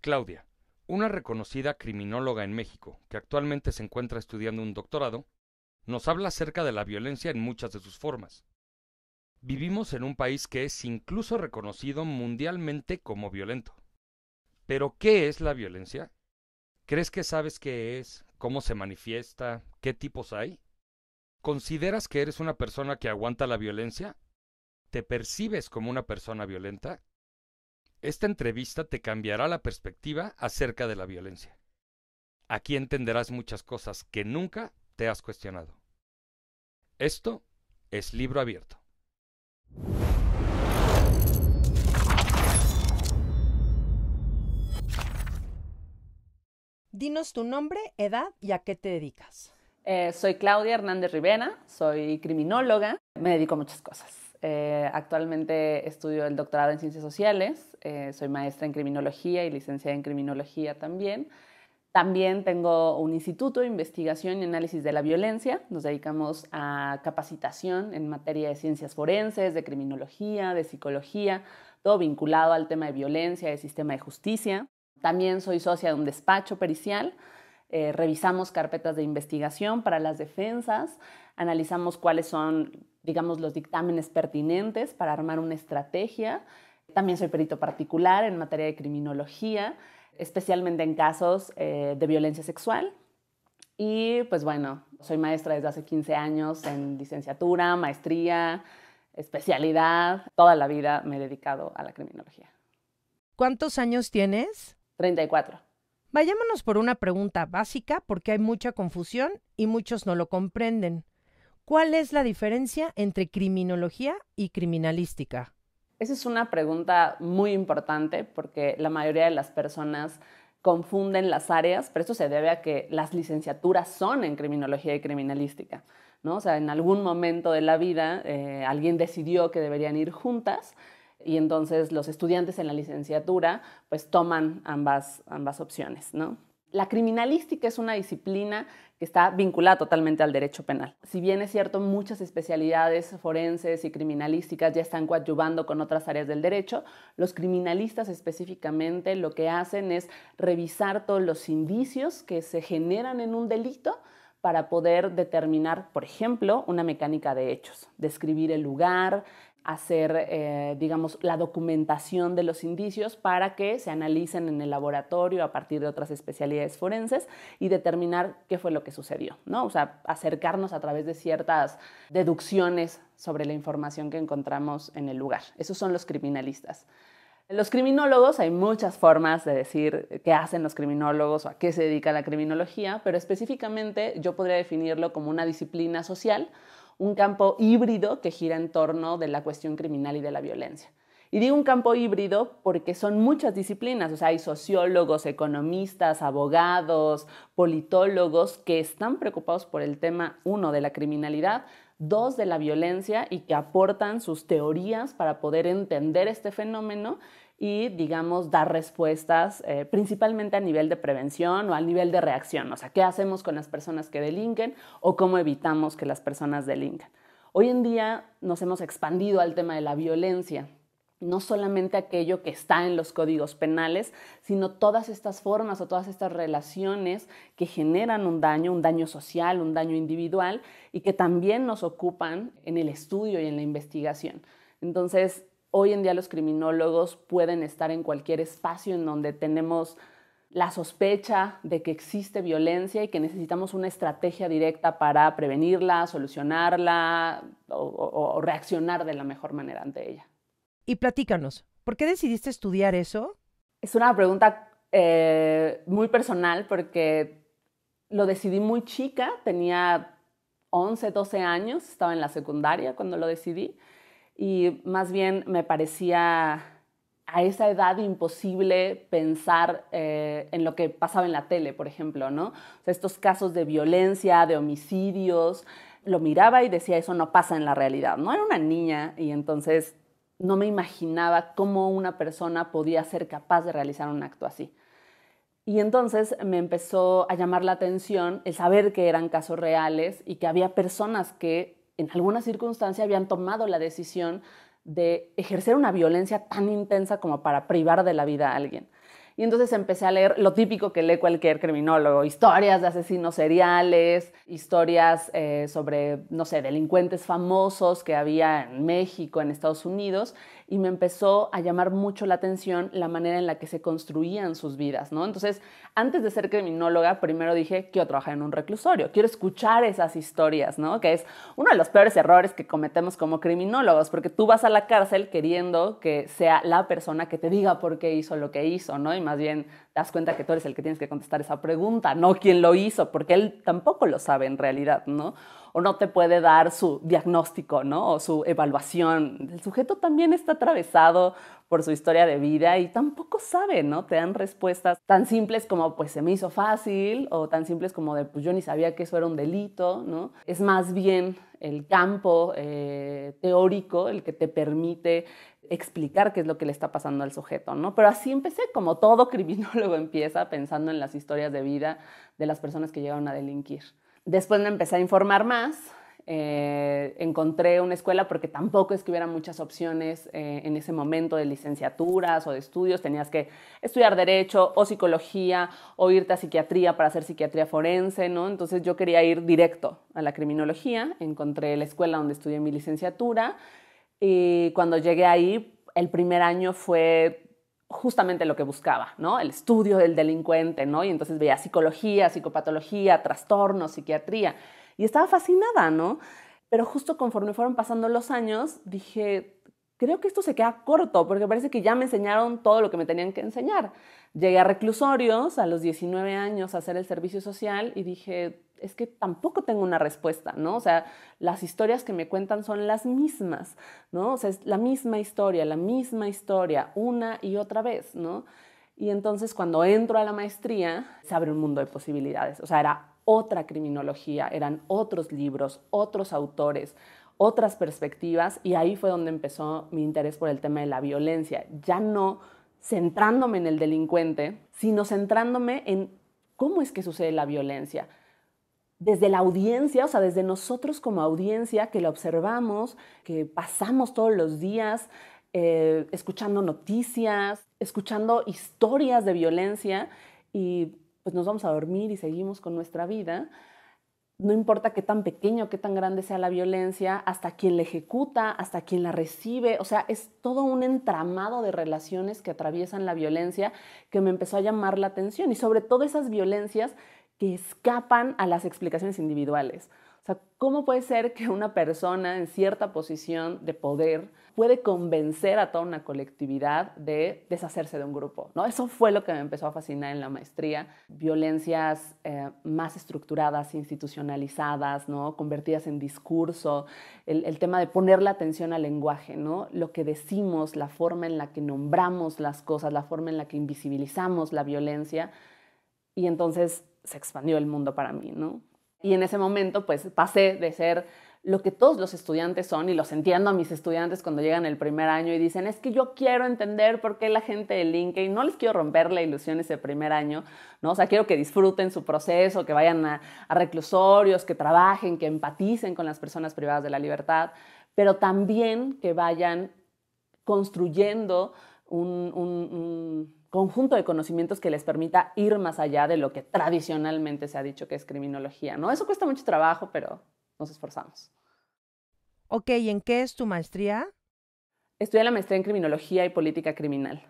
Claudia, una reconocida criminóloga en México, que actualmente se encuentra estudiando un doctorado, nos habla acerca de la violencia en muchas de sus formas. Vivimos en un país que es incluso reconocido mundialmente como violento. Pero, ¿qué es la violencia? ¿Crees que sabes qué es, cómo se manifiesta, qué tipos hay? ¿Consideras que eres una persona que aguanta la violencia? ¿Te percibes como una persona violenta? Esta entrevista te cambiará la perspectiva acerca de la violencia. Aquí entenderás muchas cosas que nunca te has cuestionado. Esto es libro abierto. Dinos tu nombre, edad y a qué te dedicas. Eh, soy Claudia Hernández Rivera, soy criminóloga, me dedico a muchas cosas. Eh, actualmente estudio el doctorado en Ciencias Sociales, eh, soy maestra en Criminología y licenciada en Criminología también. También tengo un instituto de investigación y análisis de la violencia. Nos dedicamos a capacitación en materia de ciencias forenses, de criminología, de psicología, todo vinculado al tema de violencia, de sistema de justicia. También soy socia de un despacho pericial. Eh, revisamos carpetas de investigación para las defensas, analizamos cuáles son digamos, los dictámenes pertinentes para armar una estrategia. También soy perito particular en materia de criminología, especialmente en casos eh, de violencia sexual. Y pues bueno, soy maestra desde hace 15 años en licenciatura, maestría, especialidad. Toda la vida me he dedicado a la criminología. ¿Cuántos años tienes? 34. Vayámonos por una pregunta básica porque hay mucha confusión y muchos no lo comprenden. ¿Cuál es la diferencia entre criminología y criminalística? Esa es una pregunta muy importante porque la mayoría de las personas confunden las áreas, pero esto se debe a que las licenciaturas son en criminología y criminalística. ¿no? O sea, en algún momento de la vida eh, alguien decidió que deberían ir juntas y entonces los estudiantes en la licenciatura pues toman ambas, ambas opciones. ¿no? La criminalística es una disciplina que está vinculada totalmente al derecho penal. Si bien es cierto, muchas especialidades forenses y criminalísticas ya están coadyuvando con otras áreas del derecho, los criminalistas específicamente lo que hacen es revisar todos los indicios que se generan en un delito para poder determinar, por ejemplo, una mecánica de hechos, describir el lugar, hacer, eh, digamos, la documentación de los indicios para que se analicen en el laboratorio a partir de otras especialidades forenses y determinar qué fue lo que sucedió, ¿no? O sea, acercarnos a través de ciertas deducciones sobre la información que encontramos en el lugar. Esos son los criminalistas. Los criminólogos, hay muchas formas de decir qué hacen los criminólogos o a qué se dedica la criminología, pero específicamente yo podría definirlo como una disciplina social un campo híbrido que gira en torno de la cuestión criminal y de la violencia. Y digo un campo híbrido porque son muchas disciplinas, o sea, hay sociólogos, economistas, abogados, politólogos que están preocupados por el tema, uno, de la criminalidad, dos, de la violencia y que aportan sus teorías para poder entender este fenómeno y, digamos, dar respuestas eh, principalmente a nivel de prevención o al nivel de reacción, o sea, qué hacemos con las personas que delinquen o cómo evitamos que las personas delinquen. Hoy en día nos hemos expandido al tema de la violencia, no solamente aquello que está en los códigos penales, sino todas estas formas o todas estas relaciones que generan un daño, un daño social, un daño individual y que también nos ocupan en el estudio y en la investigación. Entonces, Hoy en día los criminólogos pueden estar en cualquier espacio en donde tenemos la sospecha de que existe violencia y que necesitamos una estrategia directa para prevenirla, solucionarla o, reaccionar de la mejor manera ante ella. Y platícanos, ¿por qué decidiste estudiar eso? Es una pregunta eh, muy personal porque lo decidí muy chica, tenía 11, 12 años, estaba en la secundaria cuando lo decidí y más bien me parecía a esa edad imposible pensar eh, en lo que pasaba en la tele, por ejemplo, ¿no? estos casos de violencia, de homicidios, lo miraba y decía, eso no pasa en la realidad, ¿no? Era una niña y entonces no me imaginaba cómo una persona podía ser capaz de realizar un acto así. Y entonces me empezó a llamar la atención el saber que eran casos reales y que había personas que en alguna circunstancia habían tomado la decisión de ejercer una violencia tan intensa como para privar de la vida a alguien. Y entonces empecé a leer lo típico que lee cualquier criminólogo, historias de asesinos seriales, historias eh, sobre, no sé, delincuentes famosos que había en México, en Estados Unidos, y me empezó a llamar mucho la atención la manera en la que se construían sus vidas, ¿no? Entonces, antes de ser criminóloga, primero dije, quiero trabajar en un reclusorio, quiero escuchar esas historias, ¿no? Que es uno de los peores errores que cometemos como criminólogos, porque tú vas a la cárcel queriendo que sea la persona que te diga por qué hizo lo que hizo, ¿no? más bien das cuenta que tú eres el que tienes que contestar esa pregunta, no quién lo hizo, porque él tampoco lo sabe en realidad, ¿no? O no te puede dar su diagnóstico, ¿no? O su evaluación. El sujeto también está atravesado por su historia de vida y tampoco sabe, ¿no? Te dan respuestas tan simples como, pues se me hizo fácil, o tan simples como de, pues yo ni sabía que eso era un delito, ¿no? Es más bien el campo eh, teórico el que te permite explicar qué es lo que le está pasando al sujeto, ¿no? Pero así empecé, como todo criminólogo empieza, pensando en las historias de vida de las personas que llegaron a delinquir. Después me empecé a informar más, eh, encontré una escuela porque tampoco es que hubiera muchas opciones eh, en ese momento de licenciaturas o de estudios, tenías que estudiar derecho o psicología o irte a psiquiatría para hacer psiquiatría forense, ¿no? Entonces yo quería ir directo a la criminología, encontré la escuela donde estudié mi licenciatura y cuando llegué ahí, el primer año fue justamente lo que buscaba, ¿no? El estudio del delincuente, ¿no? Y entonces veía psicología, psicopatología, trastornos, psiquiatría. Y estaba fascinada, ¿no? Pero justo conforme fueron pasando los años, dije, creo que esto se queda corto, porque parece que ya me enseñaron todo lo que me tenían que enseñar. Llegué a reclusorios a los 19 años a hacer el servicio social y dije, es que tampoco tengo una respuesta, ¿no? O sea, las historias que me cuentan son las mismas, ¿no? O sea, es la misma historia, la misma historia, una y otra vez, ¿no? Y entonces cuando entro a la maestría, se abre un mundo de posibilidades. O sea, era otra criminología, eran otros libros, otros autores, otras perspectivas, y ahí fue donde empezó mi interés por el tema de la violencia. Ya no centrándome en el delincuente, sino centrándome en cómo es que sucede la violencia, desde la audiencia, o sea, desde nosotros como audiencia que la observamos, que pasamos todos los días eh, escuchando noticias, escuchando historias de violencia y pues nos vamos a dormir y seguimos con nuestra vida. No importa qué tan pequeño, qué tan grande sea la violencia, hasta quien la ejecuta, hasta quien la recibe. O sea, es todo un entramado de relaciones que atraviesan la violencia que me empezó a llamar la atención. Y sobre todo esas violencias que escapan a las explicaciones individuales. O sea, ¿cómo puede ser que una persona en cierta posición de poder puede convencer a toda una colectividad de deshacerse de un grupo? ¿no? Eso fue lo que me empezó a fascinar en la maestría. Violencias eh, más estructuradas, institucionalizadas, ¿no? convertidas en discurso, el, tema de poner la atención al lenguaje, ¿no? lo que decimos, la forma en la que nombramos las cosas, la forma en la que invisibilizamos la violencia. Y entonces se expandió el mundo para mí, ¿no? Y en ese momento, pues pasé de ser lo que todos los estudiantes son, y los entiendo a mis estudiantes cuando llegan el primer año y dicen, es que yo quiero entender por qué la gente de y no les quiero romper la ilusión ese primer año, ¿no? O sea, quiero que disfruten su proceso, que vayan a, reclusorios, que trabajen, que empaticen con las personas privadas de la libertad, pero también que vayan construyendo un conjunto de conocimientos que les permita ir más allá de lo que tradicionalmente se ha dicho que es criminología, ¿no? Eso cuesta mucho trabajo, pero nos esforzamos. Ok, ¿y en qué es tu maestría? Estudié la maestría en criminología y política criminal.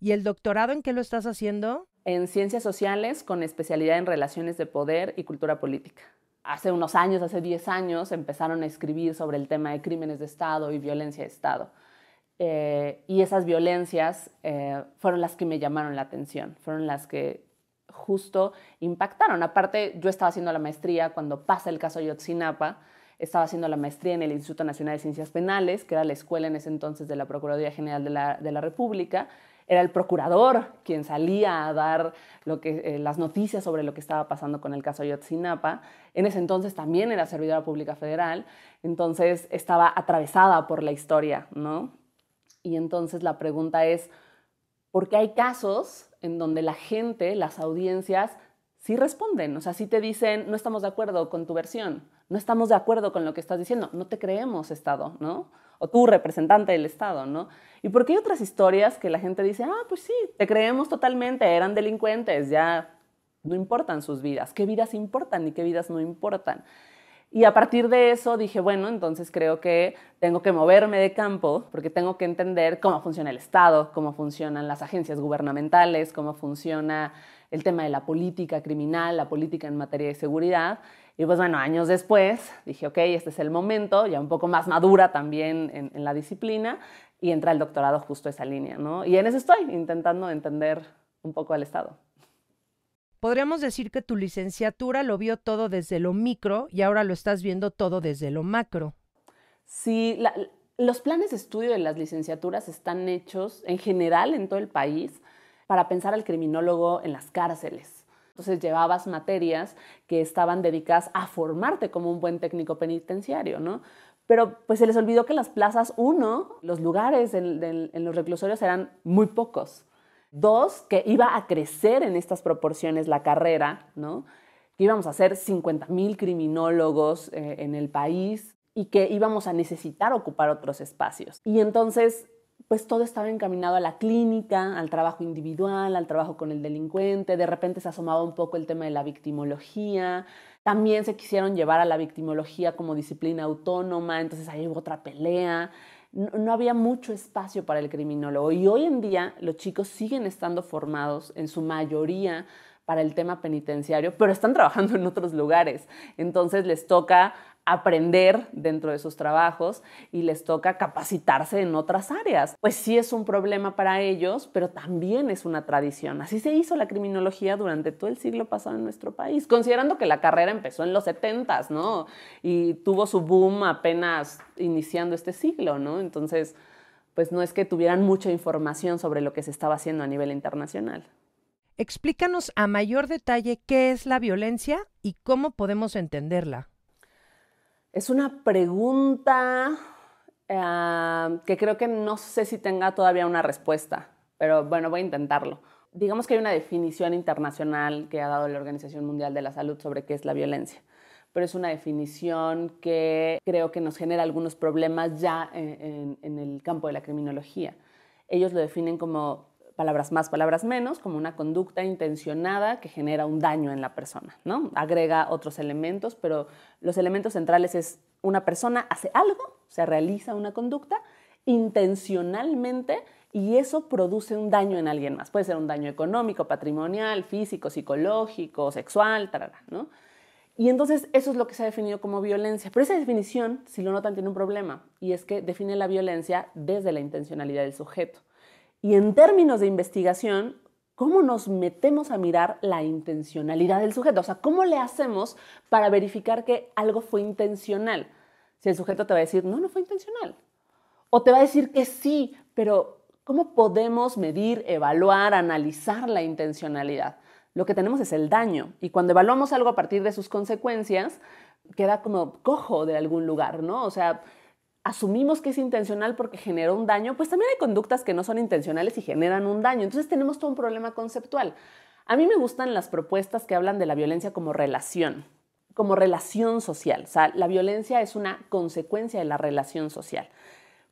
¿Y el doctorado en qué lo estás haciendo? En ciencias sociales con especialidad en relaciones de poder y cultura política. Hace unos años, hace 10 años, empezaron a escribir sobre el tema de crímenes de Estado y violencia de Estado. Eh, y esas violencias eh, fueron las que me llamaron la atención, fueron las que justo impactaron. Aparte, yo estaba haciendo la maestría cuando pasa el caso Yotzinapa, estaba haciendo la maestría en el Instituto Nacional de Ciencias Penales, que era la escuela en ese entonces de la Procuraduría General de la, República. Era el procurador quien salía a dar lo eh, las noticias sobre lo que estaba pasando con el caso Yotzinapa. En ese entonces también era servidora pública federal, entonces estaba atravesada por la historia, ¿no? Y entonces la pregunta es, ¿por qué hay casos en donde la gente, las audiencias, sí responden? O sea, sí te dicen, no estamos de acuerdo con tu versión, no estamos de acuerdo con lo que estás diciendo, no te creemos, Estado, ¿no? O tú, representante del Estado, ¿no? ¿Y por qué hay otras historias que la gente dice, ah, pues sí, te creemos totalmente, eran delincuentes, ya no importan sus vidas, qué vidas importan y qué vidas no importan? Y a partir de eso dije, bueno, entonces creo que tengo que moverme de campo porque tengo que entender cómo funciona el Estado, cómo funcionan las agencias gubernamentales, cómo funciona el tema de la política criminal, la política en materia de seguridad. Y pues bueno, años después dije, ok, este es el momento, ya un poco más madura también en, la disciplina, y entra el doctorado justo a esa línea, Y en eso estoy, intentando entender un poco al Estado. Podríamos decir que tu licenciatura lo vio todo desde lo micro y ahora lo estás viendo todo desde lo macro. Sí, los planes de estudio de las licenciaturas están hechos en general en todo el país para pensar al criminólogo en las cárceles. Entonces llevabas materias que estaban dedicadas a formarte como un buen técnico penitenciario, ¿no? Pero pues se les olvidó que las plazas, uno, los lugares en, en los reclusorios eran muy pocos. Dos, que iba a crecer en estas proporciones la carrera, ¿no? que íbamos a ser 50 mil criminólogos eh, en el país y que íbamos a necesitar ocupar otros espacios. Y entonces, pues todo estaba encaminado a la clínica, al trabajo individual, al trabajo con el delincuente, de repente se asomaba un poco el tema de la victimología, también se quisieron llevar a la victimología como disciplina autónoma, entonces ahí hubo otra pelea no, había mucho espacio para el criminólogo. Y hoy en día los chicos siguen estando formados en su mayoría para el tema penitenciario, pero están trabajando en otros lugares. Entonces les toca aprender dentro de sus trabajos y les toca capacitarse en otras áreas. Pues sí es un problema para ellos, pero también es una tradición. Así se hizo la criminología durante todo el siglo pasado en nuestro país, considerando que la carrera empezó en los 70, ¿no? Y tuvo su boom apenas iniciando este siglo, ¿no? Entonces, pues no es que tuvieran mucha información sobre lo que se estaba haciendo a nivel internacional. Explícanos a mayor detalle qué es la violencia y cómo podemos entenderla. Es una pregunta ah, que creo que no sé si tenga todavía una respuesta, pero bueno, voy a intentarlo. Digamos que hay una definición internacional que ha dado la Organización Mundial de la Salud sobre qué es la violencia, pero es una definición que creo que nos genera algunos problemas ya en el campo de la criminología. Ellos lo definen como palabras más, palabras menos, como una conducta intencionada que genera un daño en la persona, ¿no? Agrega otros elementos, pero los elementos centrales es una persona hace algo, se realiza una conducta intencionalmente y eso produce un daño en alguien más. Puede ser un daño económico, patrimonial, físico, psicológico, sexual, tarara, ¿no? Y entonces eso es lo que se ha definido como violencia. Pero esa definición, si lo notan, tiene un problema y es que define la violencia desde la intencionalidad del sujeto. Y en términos de investigación, ¿cómo nos metemos a mirar la intencionalidad del sujeto? O sea, ¿cómo le hacemos para verificar que algo fue intencional? Si el sujeto te va a decir, no, no fue intencional. O te va a decir que sí, pero ¿cómo podemos medir, evaluar, analizar la intencionalidad? Lo que tenemos es el daño. Y cuando evaluamos algo a partir de sus consecuencias, queda como cojo de algún lugar, ¿no? O sea, asumimos que es intencional porque genera un daño, pues también hay conductas que no son intencionales y generan un daño. Entonces tenemos todo un problema conceptual. A mí me gustan las propuestas que hablan de la violencia como relación, como relación social. O sea, la violencia es una consecuencia de la relación social.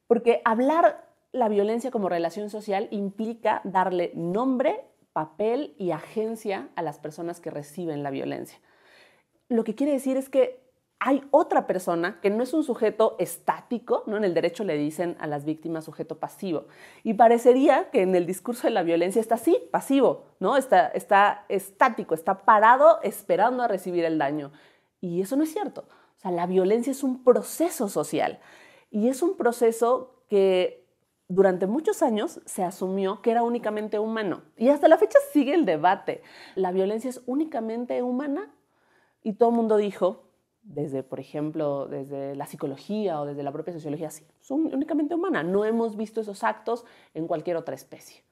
Porque hablar la violencia como relación social implica darle nombre, papel y agencia a las personas que reciben la violencia. Lo que quiere decir es que hay otra persona que no es un sujeto estático, ¿no? En el derecho le dicen a las víctimas sujeto pasivo. Y parecería que en el discurso de la violencia está así, pasivo, ¿no? Está, está estático, está parado esperando a recibir el daño. Y eso no es cierto. O sea, la violencia es un proceso social. Y es un proceso que durante muchos años se asumió que era únicamente humano. Y hasta la fecha sigue el debate. ¿La violencia es únicamente humana? Y todo el mundo dijo, desde, por ejemplo, desde la psicología o desde la propia sociología, sí, son únicamente humana. No hemos visto esos actos en cualquier otra especie.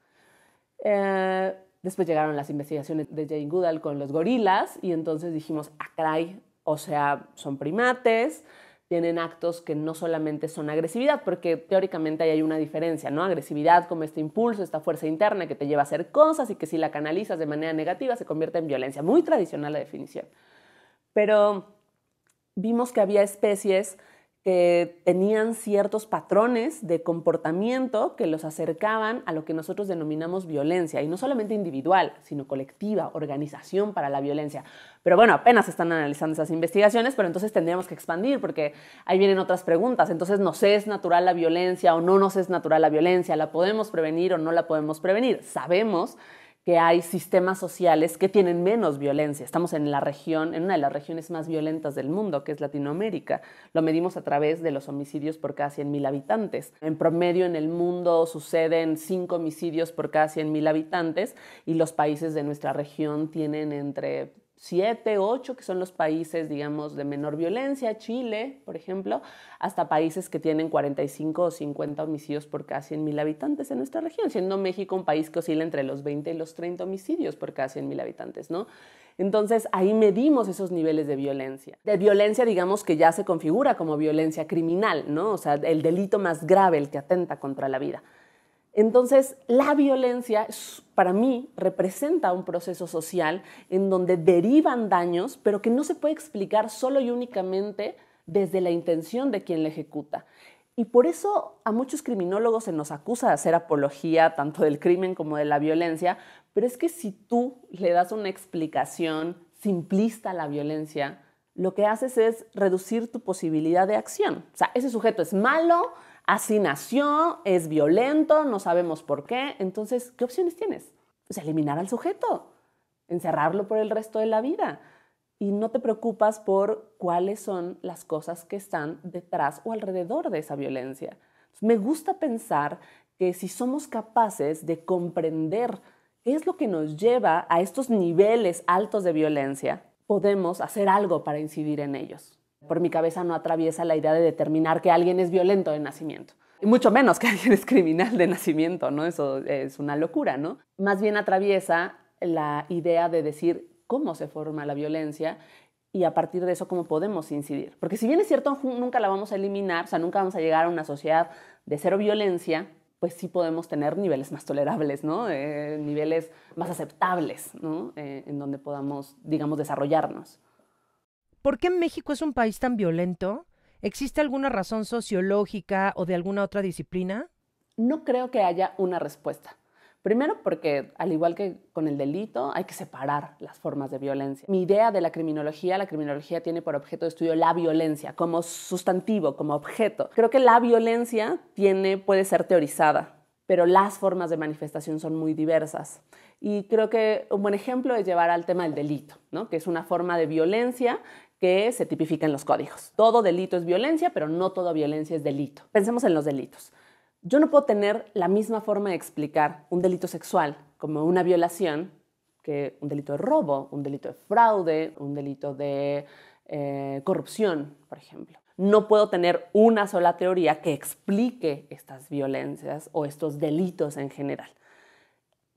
Eh, después llegaron las investigaciones de Jane Goodall con los gorilas y entonces dijimos, ah, o sea, son primates, tienen actos que no solamente son agresividad, porque teóricamente ahí hay una diferencia, ¿no? Agresividad como este impulso, esta fuerza interna que te lleva a hacer cosas y que si la canalizas de manera negativa se convierte en violencia. Muy tradicional la definición. Pero vimos que había especies que tenían ciertos patrones de comportamiento que los acercaban a lo que nosotros denominamos violencia, y no solamente individual, sino colectiva, organización para la violencia. Pero bueno, apenas están analizando esas investigaciones, pero entonces tendríamos que expandir porque ahí vienen otras preguntas. Entonces, ¿nos es natural la violencia o no nos es natural la violencia? ¿La podemos prevenir o no la podemos prevenir? Sabemos que hay sistemas sociales que tienen menos violencia. Estamos en la región, en una de las regiones más violentas del mundo, que es Latinoamérica. Lo medimos a través de los homicidios por cada 100.000 habitantes. En promedio en el mundo suceden 5 homicidios por cada 100.000 habitantes y los países de nuestra región tienen entre siete, ocho, que son los países, digamos, de menor violencia, Chile, por ejemplo, hasta países que tienen 45 o 50 homicidios por cada 100 mil habitantes en nuestra región, siendo México un país que oscila entre los 20 y los 30 homicidios por cada 100,000 mil habitantes, ¿no? Entonces ahí medimos esos niveles de violencia. De violencia, digamos, que ya se configura como violencia criminal, ¿no? O sea, el delito más grave, el que atenta contra la vida. Entonces, la violencia para mí representa un proceso social en donde derivan daños, pero que no se puede explicar solo y únicamente desde la intención de quien la ejecuta. Y por eso a muchos criminólogos se nos acusa de hacer apología tanto del crimen como de la violencia, pero es que si tú le das una explicación simplista a la violencia, lo que haces es reducir tu posibilidad de acción. O sea, ese sujeto es malo, así nació, es violento, no sabemos por qué. Entonces, ¿qué opciones tienes? Pues eliminar al sujeto, encerrarlo por el resto de la vida. Y no te preocupas por cuáles son las cosas que están detrás o alrededor de esa violencia. Me gusta pensar que si somos capaces de comprender qué es lo que nos lleva a estos niveles altos de violencia, podemos hacer algo para incidir en ellos. Por mi cabeza no atraviesa la idea de determinar que alguien es violento de nacimiento. Y mucho menos que alguien es criminal de nacimiento, ¿no? Eso es una locura, ¿no? Más bien atraviesa la idea de decir cómo se forma la violencia y a partir de eso cómo podemos incidir. Porque si bien es cierto, nunca la vamos a eliminar, o sea, nunca vamos a llegar a una sociedad de cero violencia, pues sí podemos tener niveles más tolerables, ¿no? Eh, niveles más aceptables, ¿no? Eh, en donde podamos, digamos, desarrollarnos. ¿Por qué México es un país tan violento? ¿Existe alguna razón sociológica o de alguna otra disciplina? No creo que haya una respuesta. Primero porque, al igual que con el delito, hay que separar las formas de violencia. Mi idea de la criminología, la criminología tiene por objeto de estudio la violencia como sustantivo, como objeto. Creo que la violencia tiene, puede ser teorizada, pero las formas de manifestación son muy diversas. Y creo que un buen ejemplo es llevar al tema del delito, ¿no? que es una forma de violencia que se tipifica en los códigos. Todo delito es violencia, pero no toda violencia es delito. Pensemos en los delitos. Yo no puedo tener la misma forma de explicar un delito sexual como una violación que un delito de robo, un delito de fraude, un delito de eh, corrupción, por ejemplo. No puedo tener una sola teoría que explique estas violencias o estos delitos en general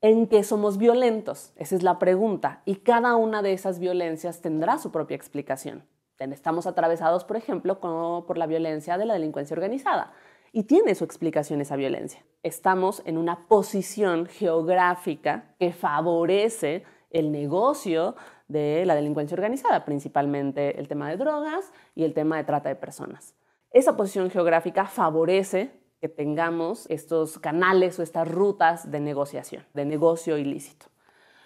en qué somos violentos? Esa es la pregunta. Y cada una de esas violencias tendrá su propia explicación. Estamos atravesados, por ejemplo, por la violencia de la delincuencia organizada y tiene su explicación esa violencia. Estamos en una posición geográfica que favorece el negocio de la delincuencia organizada, principalmente el tema de drogas y el tema de trata de personas. Esa posición geográfica favorece que tengamos estos canales o estas rutas de negociación, de negocio ilícito.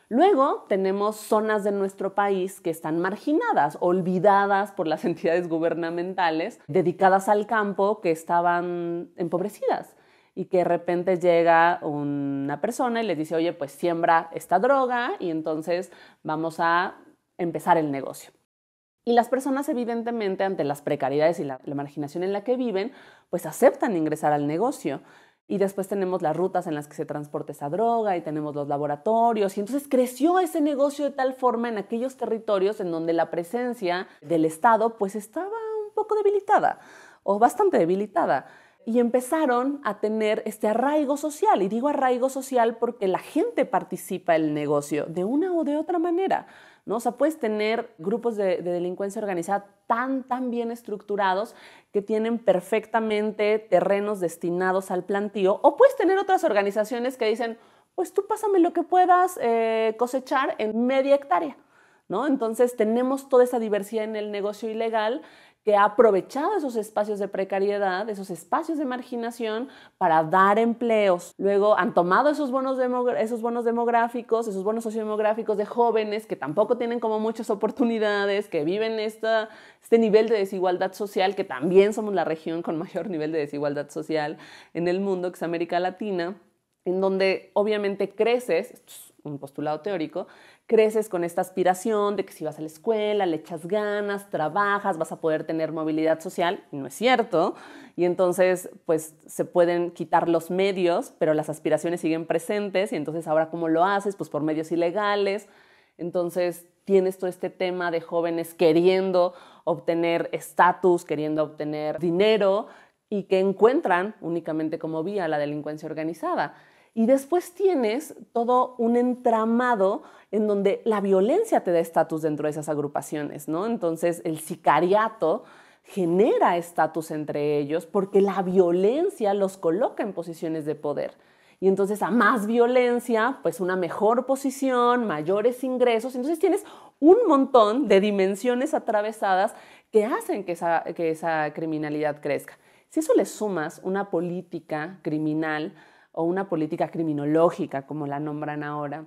Luego tenemos zonas de nuestro país que están marginadas, olvidadas por las entidades gubernamentales, dedicadas al campo, que estaban empobrecidas y que de repente llega una persona y les dice, oye, pues siembra esta droga y entonces vamos a empezar el negocio. Y las personas evidentemente ante las precariedades y la, marginación en la que viven, pues aceptan ingresar al negocio. Y después tenemos las rutas en las que se transporta esa droga y tenemos los laboratorios. Y entonces creció ese negocio de tal forma en aquellos territorios en donde la presencia del Estado pues estaba un poco debilitada o bastante debilitada. Y empezaron a tener este arraigo social. Y digo arraigo social porque la gente participa en el negocio de una o de otra manera. ¿no? sea, puedes tener grupos de, delincuencia organizada tan, tan bien estructurados que tienen perfectamente terrenos destinados al plantío, o puedes tener otras organizaciones que dicen, pues tú pásame lo que puedas eh, cosechar en media hectárea, ¿no? Entonces tenemos toda esa diversidad en el negocio ilegal que ha aprovechado esos espacios de precariedad, esos espacios de marginación para dar empleos. Luego han tomado esos bonos, esos bonos demográficos, esos bonos sociodemográficos de jóvenes que tampoco tienen como muchas oportunidades, que viven esta, este nivel de desigualdad social, que también somos la región con mayor nivel de desigualdad social en el mundo, que es América Latina, en donde obviamente creces, un postulado teórico, creces con esta aspiración de que si vas a la escuela, le echas ganas, trabajas, vas a poder tener movilidad social, no es cierto, y entonces pues se pueden quitar los medios, pero las aspiraciones siguen presentes, y entonces ahora cómo lo haces, pues por medios ilegales, entonces tienes todo este tema de jóvenes queriendo obtener estatus, queriendo obtener dinero, y que encuentran únicamente como vía la delincuencia organizada. Y después tienes todo un entramado en donde la violencia te da estatus dentro de esas agrupaciones, ¿no? Entonces el sicariato genera estatus entre ellos porque la violencia los coloca en posiciones de poder. Y entonces a más violencia, pues una mejor posición, mayores ingresos. Entonces tienes un montón de dimensiones atravesadas que hacen que esa, que esa criminalidad crezca. Si eso le sumas una política criminal o una política criminológica, como la nombran ahora,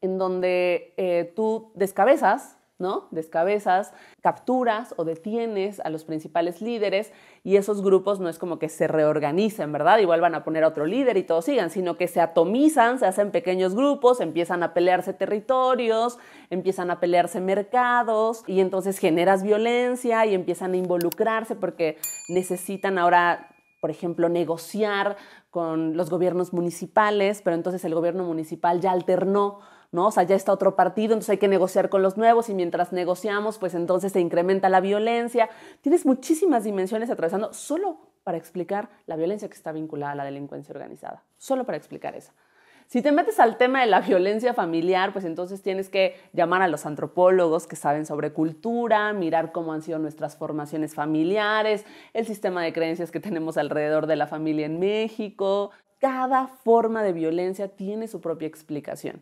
en donde eh, tú descabezas, ¿no? Descabezas, capturas o detienes a los principales líderes y esos grupos no es como que se reorganicen, ¿verdad? Y vuelvan a poner a otro líder y todos sigan, sino que se atomizan, se hacen pequeños grupos, empiezan a pelearse territorios, empiezan a pelearse mercados y entonces generas violencia y empiezan a involucrarse porque necesitan ahora por ejemplo, negociar con los gobiernos municipales, pero entonces el gobierno municipal ya alternó ¿no? O sea, ya está otro partido, entonces hay que negociar con los nuevos y mientras negociamos, pues entonces se incrementa la violencia. Tienes muchísimas dimensiones atravesando solo para explicar la violencia que está vinculada a la delincuencia organizada, solo para explicar esa. Si te metes al tema de la violencia familiar, pues entonces tienes que llamar a los antropólogos que saben sobre cultura, mirar cómo han sido nuestras formaciones familiares, el sistema de creencias que tenemos alrededor de la familia en México. Cada forma de violencia tiene su propia explicación.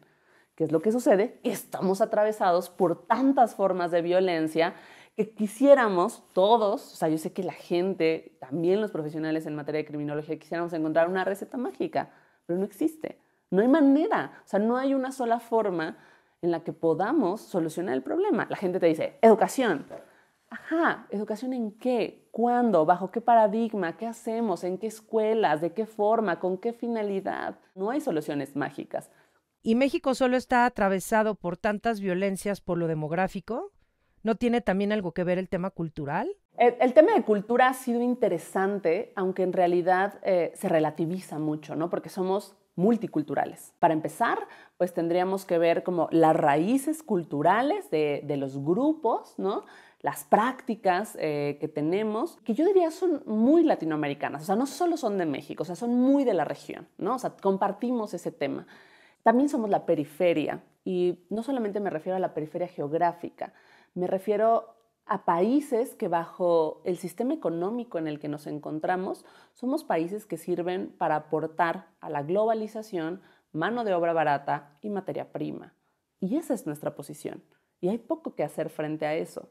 ¿Qué es lo que sucede? Estamos atravesados por tantas formas de violencia que quisiéramos todos, o sea, yo sé que la gente, también los profesionales en materia de criminología, quisiéramos encontrar una receta mágica, pero no existe. No hay manera, o sea, no hay una sola forma en la que podamos solucionar el problema. La gente te dice, educación. Ajá, educación en qué, cuándo, bajo qué paradigma, qué hacemos, en qué escuelas, de qué forma, con qué finalidad. No hay soluciones mágicas. ¿Y México solo está atravesado por tantas violencias por lo demográfico? ¿No tiene también algo que ver el tema cultural? El, tema de cultura ha sido interesante, aunque en realidad eh, se relativiza mucho, ¿no? Porque somos multiculturales. Para empezar, pues tendríamos que ver como las raíces culturales de, los grupos, ¿no? las prácticas eh, que tenemos, que yo diría son muy latinoamericanas, o sea, no solo son de México, o sea, son muy de la región, ¿no? O sea, compartimos ese tema. También somos la periferia, y no solamente me refiero a la periferia geográfica, me refiero a países que bajo el sistema económico en el que nos encontramos somos países que sirven para aportar a la globalización mano de obra barata y materia prima. Y esa es nuestra posición. Y hay poco que hacer frente a eso.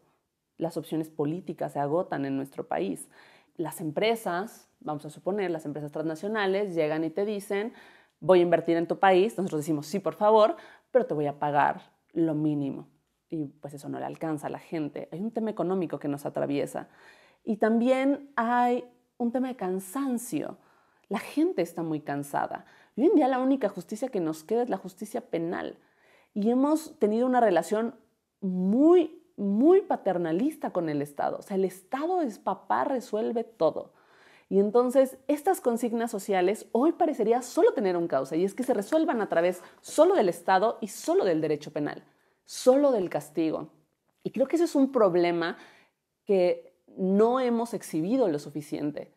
Las opciones políticas se agotan en nuestro país. Las empresas, vamos a suponer, las empresas transnacionales llegan y te dicen, voy a invertir en tu país. Nosotros decimos, sí, por favor, pero te voy a pagar lo mínimo y pues eso no le alcanza a la gente. Hay un tema económico que nos atraviesa. Y también hay un tema de cansancio. La gente está muy cansada. hoy en día la única justicia que nos queda es la justicia penal. Y hemos tenido una relación muy, muy paternalista con el Estado. O sea, el Estado es papá, resuelve todo. Y entonces estas consignas sociales hoy parecería solo tener un causa y es que se resuelvan a través solo del Estado y solo del derecho penal solo del castigo. Y creo que ese es un problema que no hemos exhibido lo suficiente.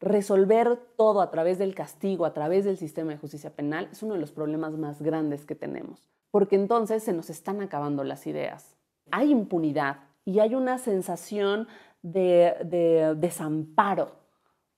Resolver todo a través del castigo, a través del sistema de justicia penal, es uno de los problemas más grandes que tenemos, porque entonces se nos están acabando las ideas. Hay impunidad y hay una sensación de, desamparo,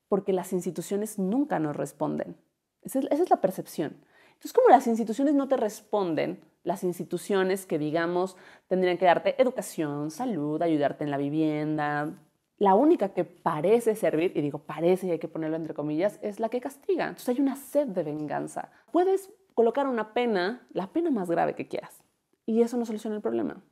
porque las instituciones nunca nos responden. esa es la percepción. Entonces, como las instituciones no te responden, las instituciones que, digamos, tendrían que darte educación, salud, ayudarte en la vivienda, la única que parece servir, y digo parece y hay que ponerlo entre comillas, es la que castiga. Entonces hay una sed de venganza. Puedes colocar una pena, la pena más grave que quieras, y eso no soluciona el problema.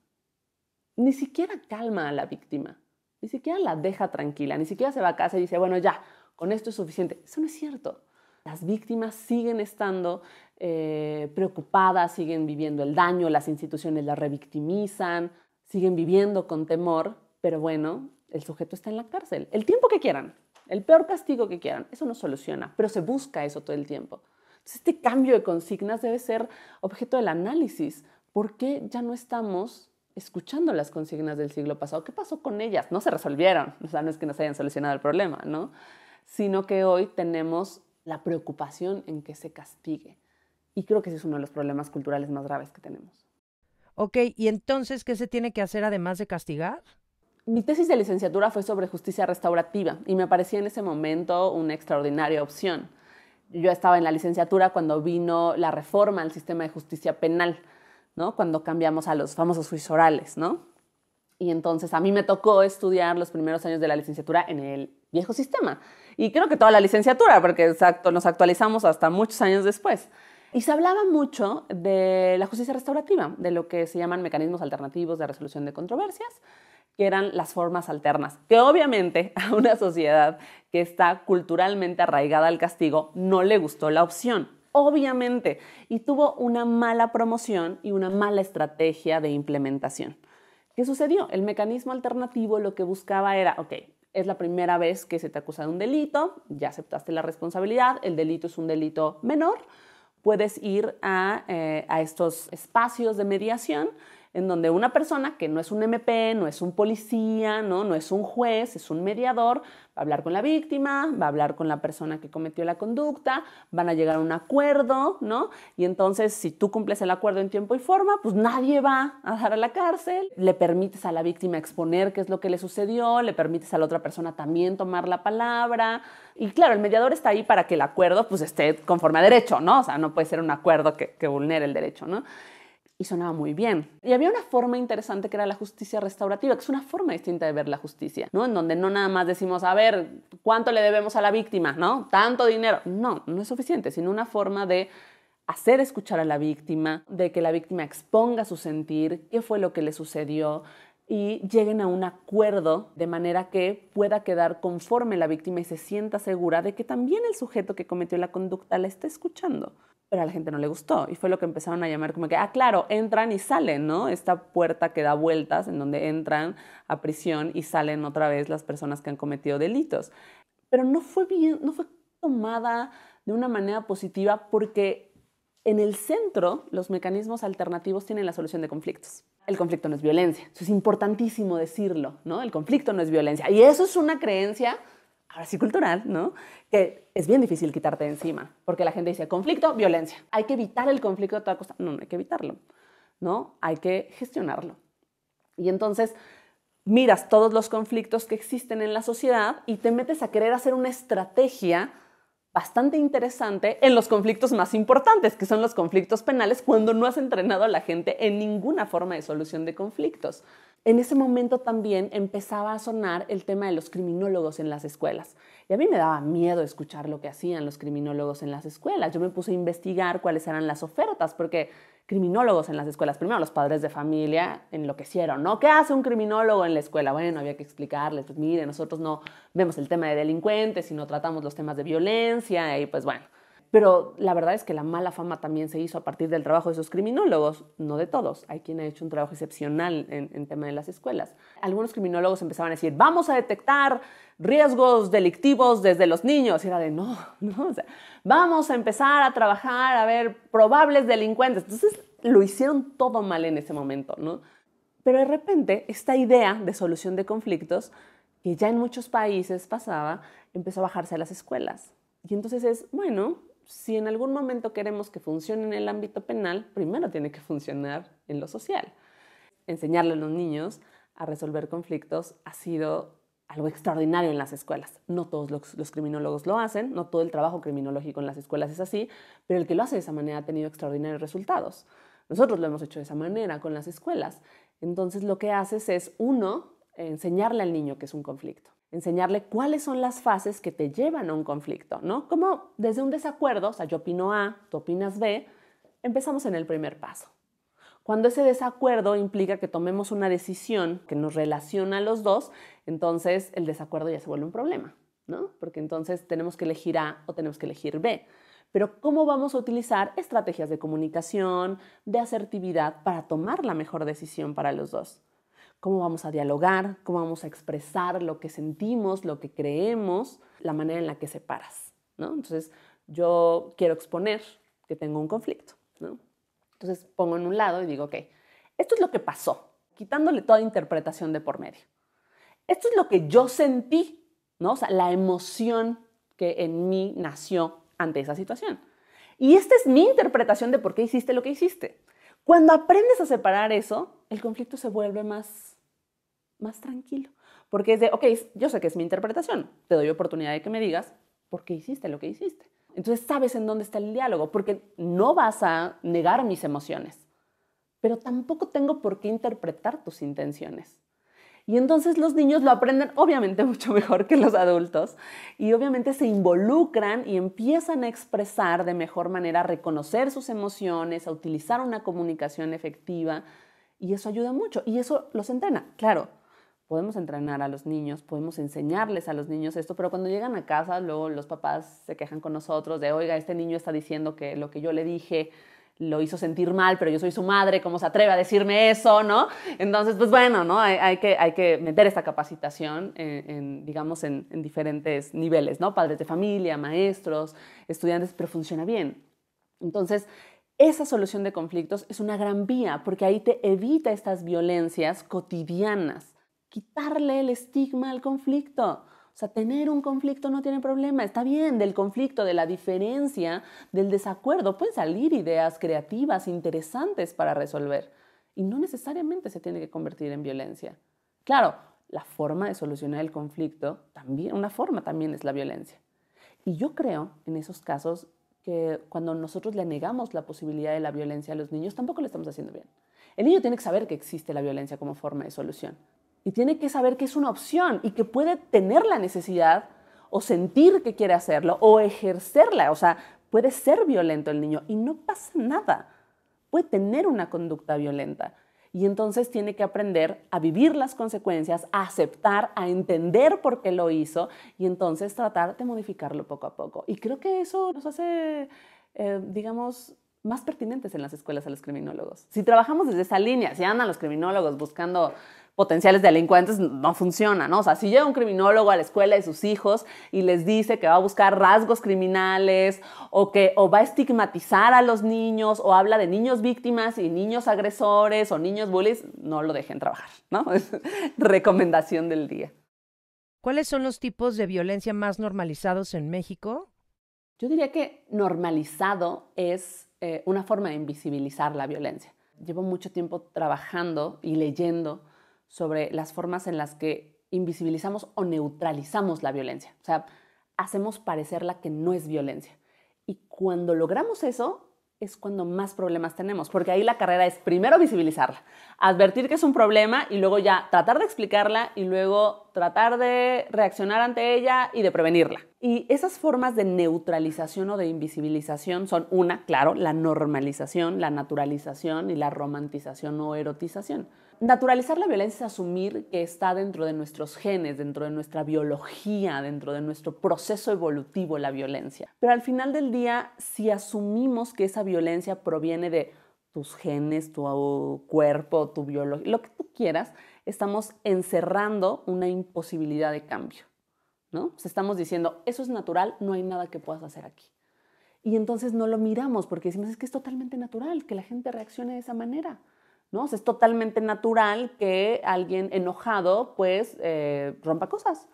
Ni siquiera calma a la víctima, ni siquiera la deja tranquila, ni siquiera se va a casa y dice, bueno, ya, con esto es suficiente. Eso no es cierto. Las víctimas siguen estando eh, preocupadas, siguen viviendo el daño, las instituciones las revictimizan, siguen viviendo con temor, pero bueno, el sujeto está en la cárcel, el tiempo que quieran, el peor castigo que quieran, eso no soluciona, pero se busca eso todo el tiempo. Entonces, este cambio de consignas debe ser objeto del análisis. ¿Por qué ya no estamos escuchando las consignas del siglo pasado? ¿Qué pasó con ellas? No se resolvieron, o sea, no es que nos hayan solucionado el problema, ¿no? Sino que hoy tenemos la preocupación en que se castigue. Y creo que ese es uno de los problemas culturales más graves que tenemos. Ok, y entonces, ¿qué se tiene que hacer además de castigar? Mi tesis de licenciatura fue sobre justicia restaurativa y me parecía en ese momento una extraordinaria opción. Yo estaba en la licenciatura cuando vino la reforma al sistema de justicia penal, ¿no? Cuando cambiamos a los famosos juicios orales, ¿no? Y entonces a mí me tocó estudiar los primeros años de la licenciatura en el viejo sistema. Y creo que toda la licenciatura, porque nos actualizamos hasta muchos años después. Y se hablaba mucho de la justicia restaurativa, de lo que se llaman mecanismos alternativos de resolución de controversias, que eran las formas alternas, que obviamente a una sociedad que está culturalmente arraigada al castigo no le gustó la opción, obviamente, y tuvo una mala promoción y una mala estrategia de implementación. ¿Qué sucedió? El mecanismo alternativo lo que buscaba era, ok, es la primera vez que se te acusa de un delito, ya aceptaste la responsabilidad, el delito es un delito menor, puedes ir a, eh, a estos espacios de mediación en donde una persona que no es un MP, no es un policía, no, no es un juez, es un mediador, va a hablar con la víctima, va a hablar con la persona que cometió la conducta, van a llegar a un acuerdo, ¿no? Y entonces, si tú cumples el acuerdo en tiempo y forma, pues nadie va a dar a la cárcel, le permites a la víctima exponer qué es lo que le sucedió, le permites a la otra persona también tomar la palabra. Y claro, el mediador está ahí para que el acuerdo pues esté conforme a derecho, ¿no? O sea, no puede ser un acuerdo que, que vulnere el derecho, ¿no? y sonaba muy bien. Y había una forma interesante que era la justicia restaurativa, que es una forma distinta de ver la justicia, ¿no? En donde no nada más decimos, a ver, ¿cuánto le debemos a la víctima, ¿no? Tanto dinero. No, no es suficiente, sino una forma de hacer escuchar a la víctima, de que la víctima exponga su sentir, qué fue lo que le sucedió, y lleguen a un acuerdo de manera que pueda quedar conforme la víctima y se sienta segura de que también el sujeto que cometió la conducta la está escuchando pero a la gente no le gustó. Y fue lo que empezaron a llamar como que, ah, claro, entran y salen, ¿no? Esta puerta que da vueltas en donde entran a prisión y salen otra vez las personas que han cometido delitos. Pero no fue bien, no fue tomada de una manera positiva porque en el centro los mecanismos alternativos tienen la solución de conflictos. El conflicto no es violencia. Eso es importantísimo decirlo, ¿no? El conflicto no es violencia. Y eso es una creencia ahora sí cultural, ¿no? Que es bien difícil quitarte de encima, porque la gente dice conflicto, violencia. Hay que evitar el conflicto a toda costa. No, no hay que evitarlo, ¿no? Hay que gestionarlo. Y entonces miras todos los conflictos que existen en la sociedad y te metes a querer hacer una estrategia bastante interesante en los conflictos más importantes, que son los conflictos penales, cuando no has entrenado a la gente en ninguna forma de solución de conflictos en ese momento también empezaba a sonar el tema de los criminólogos en las escuelas. Y a mí me daba miedo escuchar lo que hacían los criminólogos en las escuelas. Yo me puse a investigar cuáles eran las ofertas, porque criminólogos en las escuelas, primero los padres de familia enloquecieron, ¿no? ¿Qué hace un criminólogo en la escuela? Bueno, había que explicarles, pues mire, nosotros no vemos el tema de delincuentes, sino tratamos los temas de violencia y pues bueno. Pero la verdad es que la mala fama también se hizo a partir del trabajo de esos criminólogos, no de todos. Hay quien ha hecho un trabajo excepcional en, tema de las escuelas. Algunos criminólogos empezaban a decir, vamos a detectar riesgos delictivos desde los niños. era de, no, no, o sea, vamos a empezar a trabajar a ver probables delincuentes. Entonces lo hicieron todo mal en ese momento, ¿no? Pero de repente esta idea de solución de conflictos, que ya en muchos países pasaba, empezó a bajarse a las escuelas. Y entonces es, bueno, si en algún momento queremos que funcione en el ámbito penal, primero tiene que funcionar en lo social. Enseñarle a los niños a resolver conflictos ha sido algo extraordinario en las escuelas. No todos los, criminólogos lo hacen, no todo el trabajo criminológico en las escuelas es así, pero el que lo hace de esa manera ha tenido extraordinarios resultados. Nosotros lo hemos hecho de esa manera con las escuelas. Entonces lo que haces es, uno, enseñarle al niño que es un conflicto enseñarle cuáles son las fases que te llevan a un conflicto, ¿no? Como desde un desacuerdo, o sea, yo opino A, tú opinas B, empezamos en el primer paso. Cuando ese desacuerdo implica que tomemos una decisión que nos relaciona a los dos, entonces el desacuerdo ya se vuelve un problema, ¿no? Porque entonces tenemos que elegir A o tenemos que elegir B. Pero ¿cómo vamos a utilizar estrategias de comunicación, de asertividad para tomar la mejor decisión para los dos? cómo vamos a dialogar, cómo vamos a expresar lo que sentimos, lo que creemos, la manera en la que separas. ¿no? Entonces, yo quiero exponer que tengo un conflicto. ¿no? Entonces, pongo en un lado y digo, ok, esto es lo que pasó, quitándole toda interpretación de por medio. Esto es lo que yo sentí, ¿no? o sea, la emoción que en mí nació ante esa situación. Y esta es mi interpretación de por qué hiciste lo que hiciste. Cuando aprendes a separar eso, el conflicto se vuelve más, más tranquilo. Porque es de, ok, yo sé que es mi interpretación, te doy oportunidad de que me digas por qué hiciste lo que hiciste. Entonces sabes en dónde está el diálogo, porque no vas a negar mis emociones, pero tampoco tengo por qué interpretar tus intenciones. Y entonces los niños lo aprenden obviamente mucho mejor que los adultos y obviamente se involucran y empiezan a expresar de mejor manera, a reconocer sus emociones, a utilizar una comunicación efectiva. Y eso ayuda mucho y eso los entrena. Claro, podemos entrenar a los niños, podemos enseñarles a los niños esto, pero cuando llegan a casa, luego los papás se quejan con nosotros de, oiga, este niño está diciendo que lo que yo le dije lo hizo sentir mal, pero yo soy su madre, ¿cómo se atreve a decirme eso? ¿no? Entonces, pues bueno, ¿no? hay, que, hay que meter esta capacitación, en, digamos, en, diferentes niveles, ¿no? Padres de familia, maestros, estudiantes, pero funciona bien. Entonces, esa solución de conflictos es una gran vía porque ahí te evita estas violencias cotidianas. Quitarle el estigma al conflicto. O sea, tener un conflicto no tiene problema. Está bien, del conflicto, de la diferencia, del desacuerdo, pueden salir ideas creativas, interesantes para resolver. Y no necesariamente se tiene que convertir en violencia. Claro, la forma de solucionar el conflicto, también, una forma también es la violencia. Y yo creo, en esos casos, que cuando nosotros le negamos la posibilidad de la violencia a los niños, tampoco le estamos haciendo bien. El niño tiene que saber que existe la violencia como forma de solución y tiene que saber que es una opción y que puede tener la necesidad o sentir que quiere hacerlo o ejercerla. O sea, puede ser violento el niño y no pasa nada. Puede tener una conducta violenta y entonces tiene que aprender a vivir las consecuencias, a aceptar, a entender por qué lo hizo y entonces tratar de modificarlo poco a poco. Y creo que eso nos hace, eh, digamos, más pertinentes en las escuelas a los criminólogos. Si trabajamos desde esa línea, si andan los criminólogos buscando potenciales delincuentes no funciona, ¿no? O sea, si llega un criminólogo a la escuela de sus hijos y les dice que va a buscar rasgos criminales o que o va a estigmatizar a los niños o habla de niños víctimas y niños agresores o niños bullies, no lo dejen trabajar, ¿no? recomendación del día. ¿Cuáles son los tipos de violencia más normalizados en México? Yo diría que normalizado es eh, una forma de invisibilizar la violencia. Llevo mucho tiempo trabajando y leyendo sobre las formas en las que invisibilizamos o neutralizamos la violencia. O sea, hacemos parecerla que no es violencia. Y cuando logramos eso, es cuando más problemas tenemos, porque ahí la carrera es primero visibilizarla, advertir que es un problema y luego ya tratar de explicarla y luego tratar de reaccionar ante ella y de prevenirla. Y esas formas de neutralización o de invisibilización son una, claro, la normalización, la naturalización y la romantización o erotización. Naturalizar la violencia es asumir que está dentro de nuestros genes, dentro de nuestra biología, dentro de nuestro proceso evolutivo la violencia. Pero al final del día, si asumimos que esa violencia proviene de tus genes, tu cuerpo, tu biología, lo que tú quieras, estamos encerrando una imposibilidad de cambio, ¿no? O estamos diciendo, eso es natural, no hay nada que puedas hacer aquí. Y entonces no lo miramos porque decimos, es que es totalmente natural que la gente reaccione de esa manera, ¿no? es totalmente natural que alguien enojado, pues, eh, rompa cosas,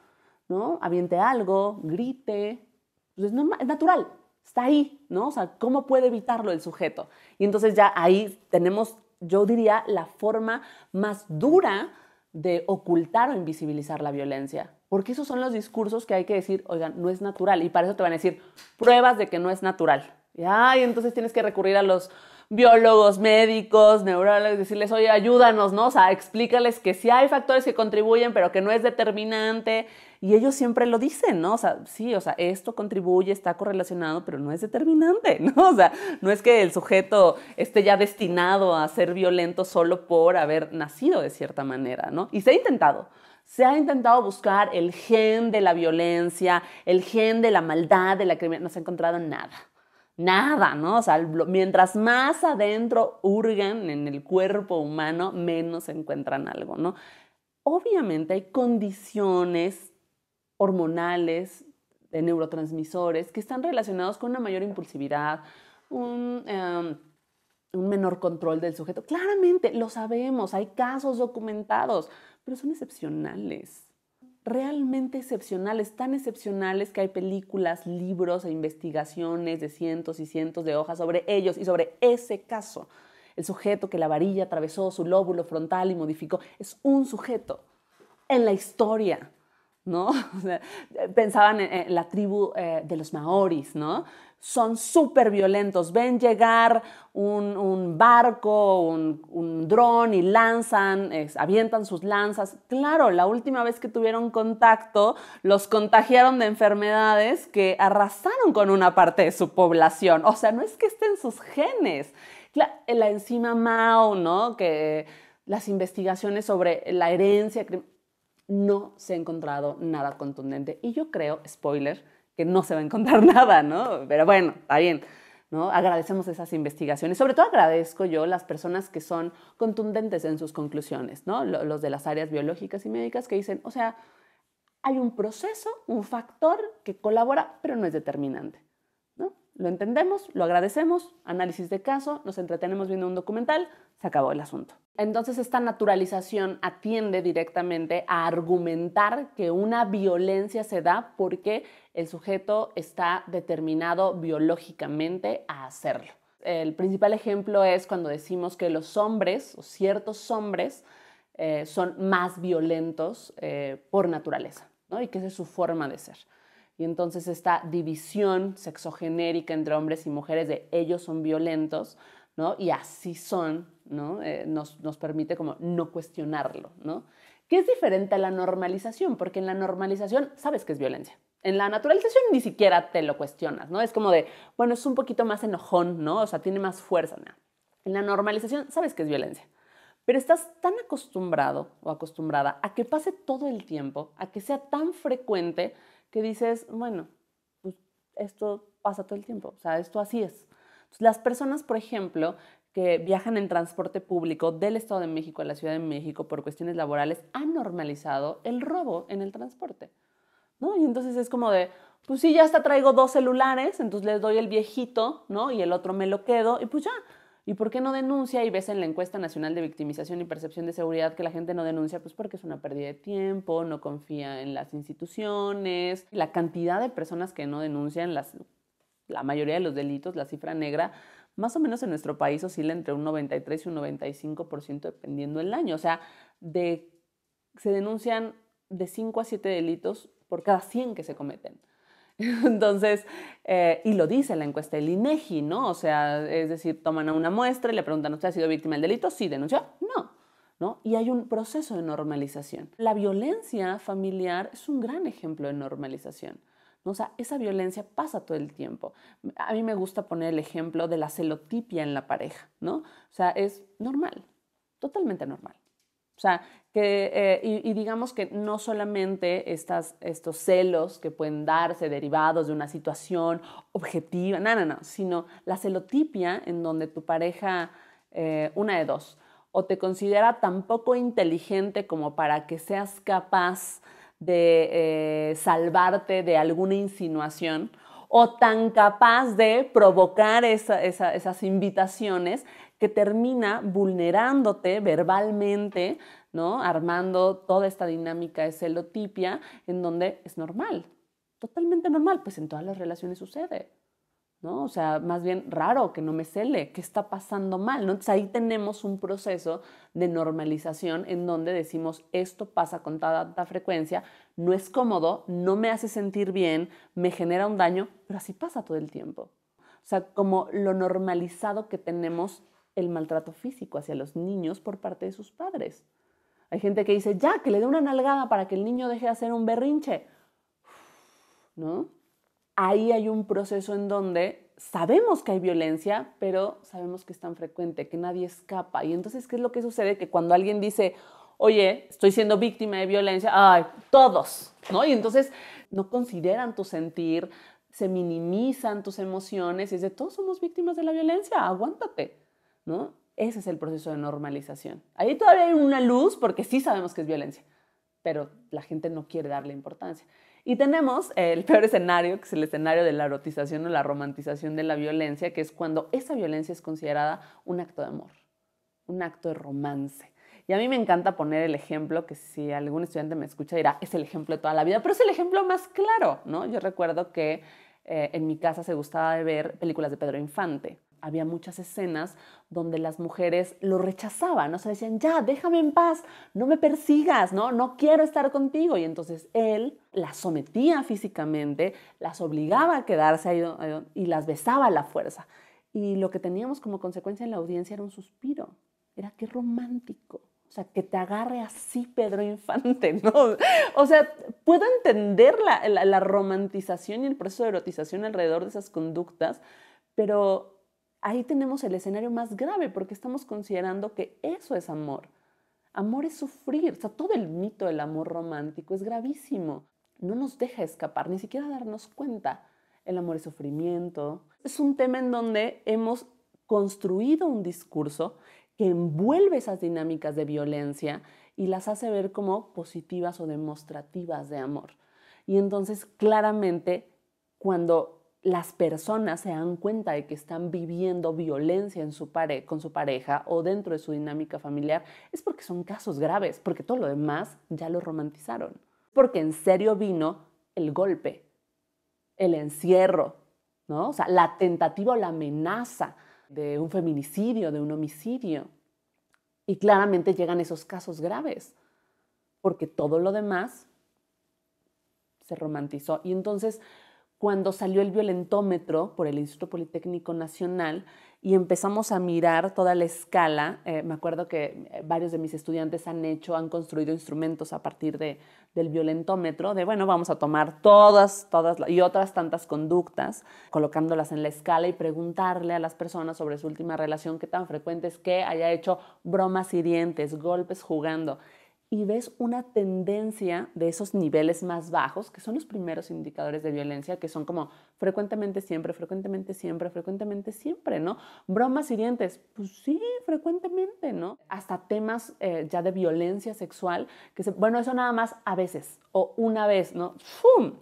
¿no? Aviente algo, grite, pues es, es natural, está ahí, ¿no? O sea, ¿cómo puede evitarlo el sujeto? Y entonces ya ahí tenemos yo diría, la forma más dura de ocultar o invisibilizar la violencia. Porque esos son los discursos que hay que decir, oigan, no es natural. Y para eso te van a decir pruebas de que no es natural. Y, entonces tienes que recurrir a los biólogos, médicos, neurólogos, decirles, oye, ayúdanos, ¿no? O sea, explícales que sí hay factores que contribuyen, pero que no es determinante y ellos siempre lo dicen, ¿no? O sea, sí, o sea, esto contribuye, está correlacionado, pero no es determinante, ¿no? O sea, no es que el sujeto esté ya destinado a ser violento solo por haber nacido de cierta manera, ¿no? Y se ha intentado. Se ha intentado buscar el gen de la violencia, el gen de la maldad, de la criminalidad. No se ha encontrado nada nada, ¿no? O sea, mientras más adentro hurgan en el cuerpo humano, menos encuentran algo, ¿no? Obviamente hay condiciones hormonales, de neurotransmisores, que están relacionados con una mayor impulsividad, un, em, un menor control del sujeto. Claramente, lo sabemos, hay casos documentados, pero son excepcionales realmente excepcionales, tan excepcionales que hay películas, libros e investigaciones de cientos y cientos de hojas sobre ellos y sobre ese caso. El sujeto que la varilla atravesó su lóbulo frontal y modificó es un sujeto en la historia. ¿no? Pensaban en, la tribu eh, de los maoris, ¿no? Son súper violentos, ven llegar un, barco, un, dron y lanzan, avientan sus lanzas. Claro, la última vez que tuvieron contacto, los contagiaron de enfermedades que arrasaron con una parte de su población. O sea, no es que estén sus genes. La, la enzima Mao, ¿no? Que las investigaciones sobre la herencia no se ha encontrado nada contundente. Y yo creo, spoiler, que no se va a encontrar nada, ¿no? Pero bueno, está bien. ¿no? Agradecemos esas investigaciones. Sobre todo agradezco yo las personas que son contundentes en sus conclusiones, ¿no? Los de las áreas biológicas y médicas que dicen, o sea, hay un proceso, un factor que colabora, pero no es determinante. Lo entendemos, lo agradecemos, análisis de caso, nos entretenemos viendo un documental, se acabó el asunto. Entonces esta naturalización atiende directamente a argumentar que una violencia se da porque el sujeto está determinado biológicamente a hacerlo. El principal ejemplo es cuando decimos que los hombres o ciertos hombres eh, son más violentos eh, por naturaleza ¿no? y que esa es su forma de ser y entonces esta división sexogenérica entre hombres y mujeres de ellos son violentos, ¿no? Y así son, ¿no? Eh, nos, permite como no cuestionarlo, ¿no? ¿Qué es diferente a la normalización, porque en la normalización sabes que es violencia. En la naturalización ni siquiera te lo cuestionas, ¿no? Es como de, bueno, es un poquito más enojón, ¿no? O sea, tiene más fuerza, En la normalización sabes que es violencia, pero estás tan acostumbrado o acostumbrada a que pase todo el tiempo, a que sea tan frecuente que dices, bueno, pues esto pasa todo el tiempo, o sea, esto así es. las personas, por ejemplo, que viajan en transporte público del Estado de México a la Ciudad de México por cuestiones laborales han normalizado el robo en el transporte. ¿no? Y entonces es como de, pues sí, ya hasta traigo dos celulares, entonces les doy el viejito, ¿no? Y el otro me lo quedo, y pues ya, ¿Y por qué no denuncia? Y ves en la encuesta nacional de victimización y percepción de seguridad que la gente no denuncia, pues porque es una pérdida de tiempo, no confía en las instituciones. La cantidad de personas que no denuncian, las, la mayoría de los delitos, la cifra negra, más o menos en nuestro país oscila entre un 93 y un 95% dependiendo del año. O sea, se denuncian de 5 a 7 delitos por cada 100 que se cometen. Entonces, eh, y lo dice la encuesta del INEGI, ¿no? O sea, es decir, toman a una muestra y le preguntan, ¿usted ha sido víctima del delito? Sí, denunció. No. ¿No? Y hay un proceso de normalización. La violencia familiar es un gran ejemplo de normalización. ¿no? O sea, esa violencia pasa todo el tiempo. A mí me gusta poner el ejemplo de la celotipia en la pareja, ¿no? O sea, es normal, totalmente normal. O sea, eh, y, digamos que no solamente estos celos que pueden darse derivados de una situación objetiva, no, no, no, sino la celotipia en donde tu pareja, eh, una de dos, o te considera tan poco inteligente como para que seas capaz de eh, salvarte de alguna insinuación, o tan capaz de provocar esas invitaciones que termina vulnerándote verbalmente, ¿no? Armando toda esta dinámica de celotipia en donde es normal, totalmente normal, pues en todas las relaciones sucede. ¿No? O sea, más bien raro que no me cele, que está pasando mal, ¿no? Entonces ahí tenemos un proceso de normalización en donde decimos, esto pasa con tanta frecuencia, no es cómodo, no me hace sentir bien, me genera un daño, pero así pasa todo el tiempo. O sea, como lo normalizado que tenemos el maltrato físico hacia los niños por parte de sus padres. Hay gente que dice, ya, que le dé una nalgada para que el niño deje de hacer un berrinche. ¿No? Ahí hay un proceso en donde sabemos que hay violencia, pero sabemos que es tan frecuente, que nadie escapa. Y entonces, ¿qué es lo que sucede? Que cuando alguien dice, oye, estoy siendo víctima de violencia, ay, todos, ¿no? Y entonces no consideran tu sentir, se minimizan tus emociones y es de, todos somos víctimas de la violencia, aguántate. Ese es el proceso de normalización. Ahí todavía hay una luz porque sí sabemos que es violencia, pero la gente no quiere darle importancia. Y tenemos el peor escenario, que es el escenario de la erotización o la romantización de la violencia, que es cuando esa violencia es considerada un acto de amor, un acto de romance. Y a mí me encanta poner el ejemplo que si algún estudiante me escucha dirá, es el ejemplo de toda la vida, pero es el ejemplo más claro, ¿no? Yo recuerdo que eh, en mi casa se gustaba de ver películas de Pedro Infante había muchas escenas donde las mujeres lo rechazaban, o sea, decían, ya, déjame en paz, no me persigas, ¿no? no quiero estar contigo. Y entonces él las sometía físicamente, las obligaba a quedarse ahí eh, y las besaba a la fuerza. Y lo que teníamos como consecuencia en la audiencia era un suspiro, era qué romántico. O sea, que te agarre así Pedro Infante, ¿no? O sea, puedo entender la, la, la romantización y el proceso de erotización alrededor de esas conductas, pero ahí tenemos el escenario más grave porque estamos considerando que eso es amor. Amor es sufrir, o sea, todo el mito del amor romántico es gravísimo. No nos deja escapar, ni siquiera darnos cuenta. El amor es sufrimiento. Es un tema en donde hemos construido un discurso que envuelve esas dinámicas de violencia y las hace ver como positivas o demostrativas de amor. Y entonces claramente cuando las personas se dan cuenta de que están viviendo violencia en su con su pareja o dentro de su dinámica familiar, es porque son casos graves, porque todo lo demás ya lo romantizaron. Porque en serio vino el golpe, el encierro, ¿no? O sea, la tentativa o la amenaza de un feminicidio, de un homicidio. Y claramente llegan esos casos graves, porque todo lo demás se romantizó. Y entonces cuando salió el violentómetro por el Instituto Politécnico Nacional y empezamos a mirar toda la escala. Eh, me acuerdo que eh, varios de mis estudiantes han hecho, han construido instrumentos a partir del violentómetro, de bueno, vamos a tomar todas, todas y otras tantas conductas, colocándolas en la escala y preguntarle a las personas sobre su última relación, qué tan frecuente es que haya hecho bromas hirientes, golpes jugando y ves una tendencia de esos niveles más bajos, que son los primeros indicadores de violencia, que son como frecuentemente siempre, frecuentemente siempre, frecuentemente siempre, ¿no? Bromas y dientes, pues sí, frecuentemente, ¿no? Hasta temas eh, ya de violencia sexual, que se, bueno, eso nada más a veces o una vez, ¿no? ¡Fum!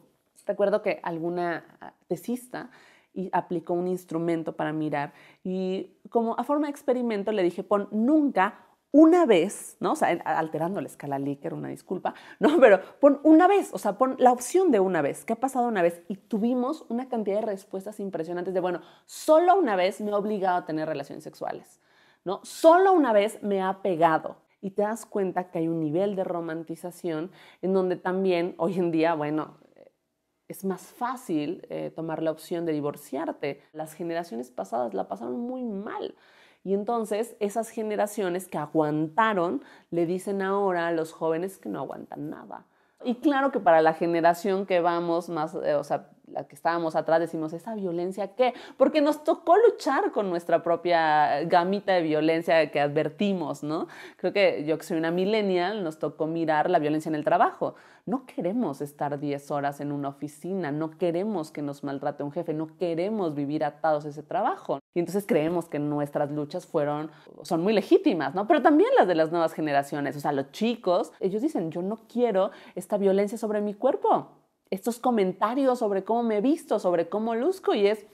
Recuerdo que alguna ah, tesista y aplicó un instrumento para mirar y como a forma de experimento le dije, pon nunca una vez, ¿no? O sea, alterando la escala Likert, una disculpa, ¿no? Pero pon una vez, o sea, pon la opción de una vez, ¿qué ha pasado una vez? Y tuvimos una cantidad de respuestas impresionantes de, bueno, solo una vez me ha obligado a tener relaciones sexuales, ¿no? Solo una vez me ha pegado. Y te das cuenta que hay un nivel de romantización en donde también hoy en día, bueno, es más fácil eh, tomar la opción de divorciarte. Las generaciones pasadas la pasaron muy mal. Y entonces esas generaciones que aguantaron le dicen ahora a los jóvenes que no aguantan nada. Y claro que para la generación que vamos más, eh, o sea, la que estábamos atrás decimos, ¿esa violencia qué? Porque nos tocó luchar con nuestra propia gamita de violencia que advertimos, ¿no? Creo que yo que soy una millennial, nos tocó mirar la violencia en el trabajo. No queremos estar 10 horas en una oficina, no queremos que nos maltrate un jefe, no queremos vivir atados a ese trabajo. Y entonces creemos que nuestras luchas fueron, son muy legítimas, ¿no? Pero también las de las nuevas generaciones, o sea, los chicos, ellos dicen, yo no quiero esta violencia sobre mi cuerpo estos comentarios sobre cómo me he visto, sobre cómo luzco y es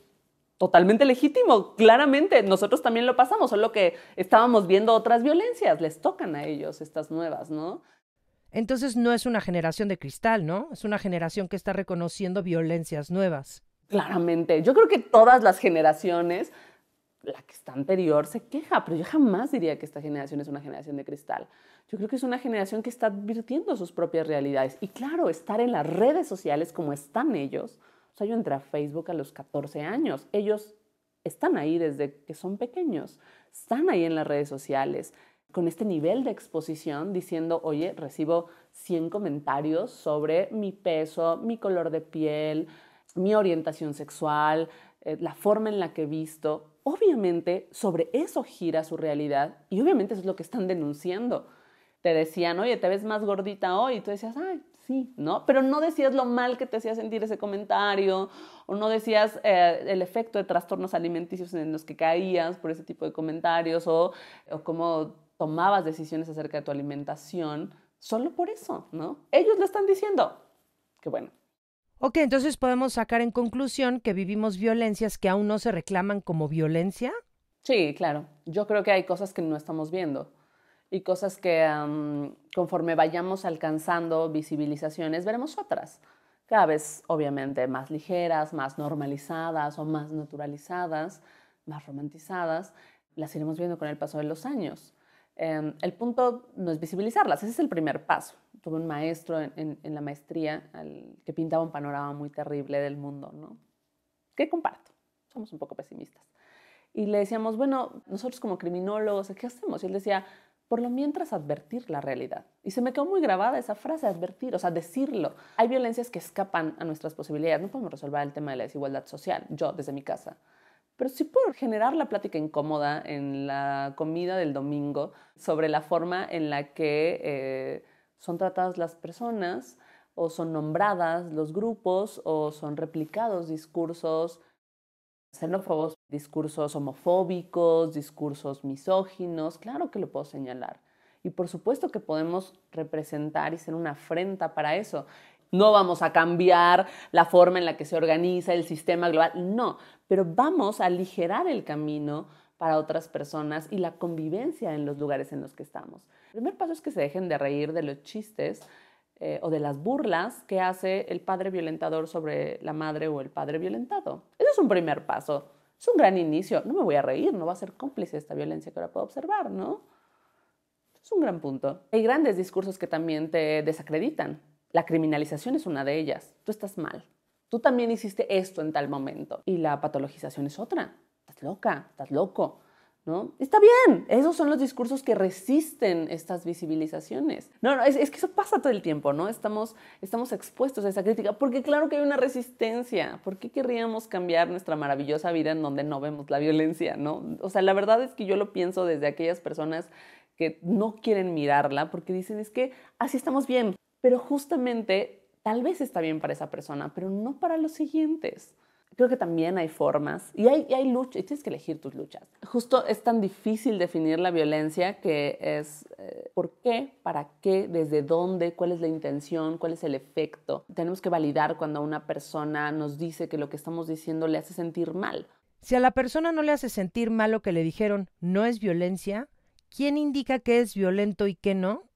totalmente legítimo, claramente. Nosotros también lo pasamos, solo que estábamos viendo otras violencias, les tocan a ellos estas nuevas, ¿no? Entonces no es una generación de cristal, ¿no? Es una generación que está reconociendo violencias nuevas. Claramente, yo creo que todas las generaciones, la que está anterior se queja, pero yo jamás diría que esta generación es una generación de cristal yo creo que es una generación que está advirtiendo sus propias realidades. Y claro, estar en las redes sociales como están ellos. O sea, yo entré a Facebook a los 14 años. Ellos están ahí desde que son pequeños. Están ahí en las redes sociales con este nivel de exposición diciendo, oye, recibo 100 comentarios sobre mi peso, mi color de piel, mi orientación sexual, eh, la forma en la que he visto. Obviamente sobre eso gira su realidad y obviamente eso es lo que están denunciando te decían, oye, te ves más gordita hoy, y tú decías, ay, sí, ¿no? Pero no decías lo mal que te hacía sentir ese comentario, o no decías eh, el efecto de trastornos alimenticios en los que caías por ese tipo de comentarios, o, o cómo tomabas decisiones acerca de tu alimentación, solo por eso, ¿no? Ellos lo están diciendo. Qué bueno. Ok, entonces podemos sacar en conclusión que vivimos violencias que aún no se reclaman como violencia. Sí, claro. Yo creo que hay cosas que no estamos viendo y cosas que conforme vayamos alcanzando visibilizaciones, veremos otras, cada vez obviamente más ligeras, más normalizadas o más naturalizadas, más romantizadas, las iremos viendo con el paso de los años. Em, el punto no es visibilizarlas, ese es el primer paso. Tuve un maestro en, la maestría al, que pintaba un panorama muy terrible del mundo, ¿no? Que comparto, somos un poco pesimistas. Y le decíamos, bueno, nosotros como criminólogos, ¿qué hacemos? Y él decía, por lo mientras advertir la realidad. Y se me quedó muy grabada esa frase, advertir, o sea, decirlo. Hay violencias que escapan a nuestras posibilidades. No podemos resolver el tema de la desigualdad social, yo desde mi casa. Pero sí por generar la plática incómoda en la comida del domingo sobre la forma en la que eh, son tratadas las personas o son nombradas los grupos o son replicados discursos xenófobos, discursos homofóbicos, discursos misóginos, claro que lo puedo señalar. Y por supuesto que podemos representar y ser una afrenta para eso. No vamos a cambiar la forma en la que se organiza el sistema global, no, pero vamos a aligerar el camino para otras personas y la convivencia en los lugares en los que estamos. El primer paso es que se dejen de reír de los chistes eh, o de las burlas que hace el padre violentador sobre la madre o el padre violentado. Eso es un primer paso, es un gran inicio. No me voy a reír, no va a ser cómplice de esta violencia que ahora puedo observar, ¿no? Es un gran punto. Hay grandes discursos que también te desacreditan. La criminalización es una de ellas. Tú estás mal. Tú también hiciste esto en tal momento. Y la patologización es otra. Estás loca, estás loco ¿No? Está bien, esos son los discursos que resisten estas visibilizaciones. No, es, que eso pasa todo el tiempo, ¿no? Estamos, estamos expuestos a esa crítica, porque claro que hay una resistencia. ¿Por qué querríamos cambiar nuestra maravillosa vida en donde no vemos la violencia, ¿no? O sea, la verdad es que yo lo pienso desde aquellas personas que no quieren mirarla porque dicen es que así estamos bien, pero justamente tal vez está bien para esa persona, pero no para los siguientes creo que también hay formas y hay, luchas, y tienes que elegir tus luchas. Justo es tan difícil definir la violencia que es eh, por qué, para qué, desde dónde, cuál es la intención, cuál es el efecto. Tenemos que validar cuando una persona nos dice que lo que estamos diciendo le hace sentir mal. Si a la persona no le hace sentir mal lo que le dijeron no es violencia, ¿quién indica que es violento y que no?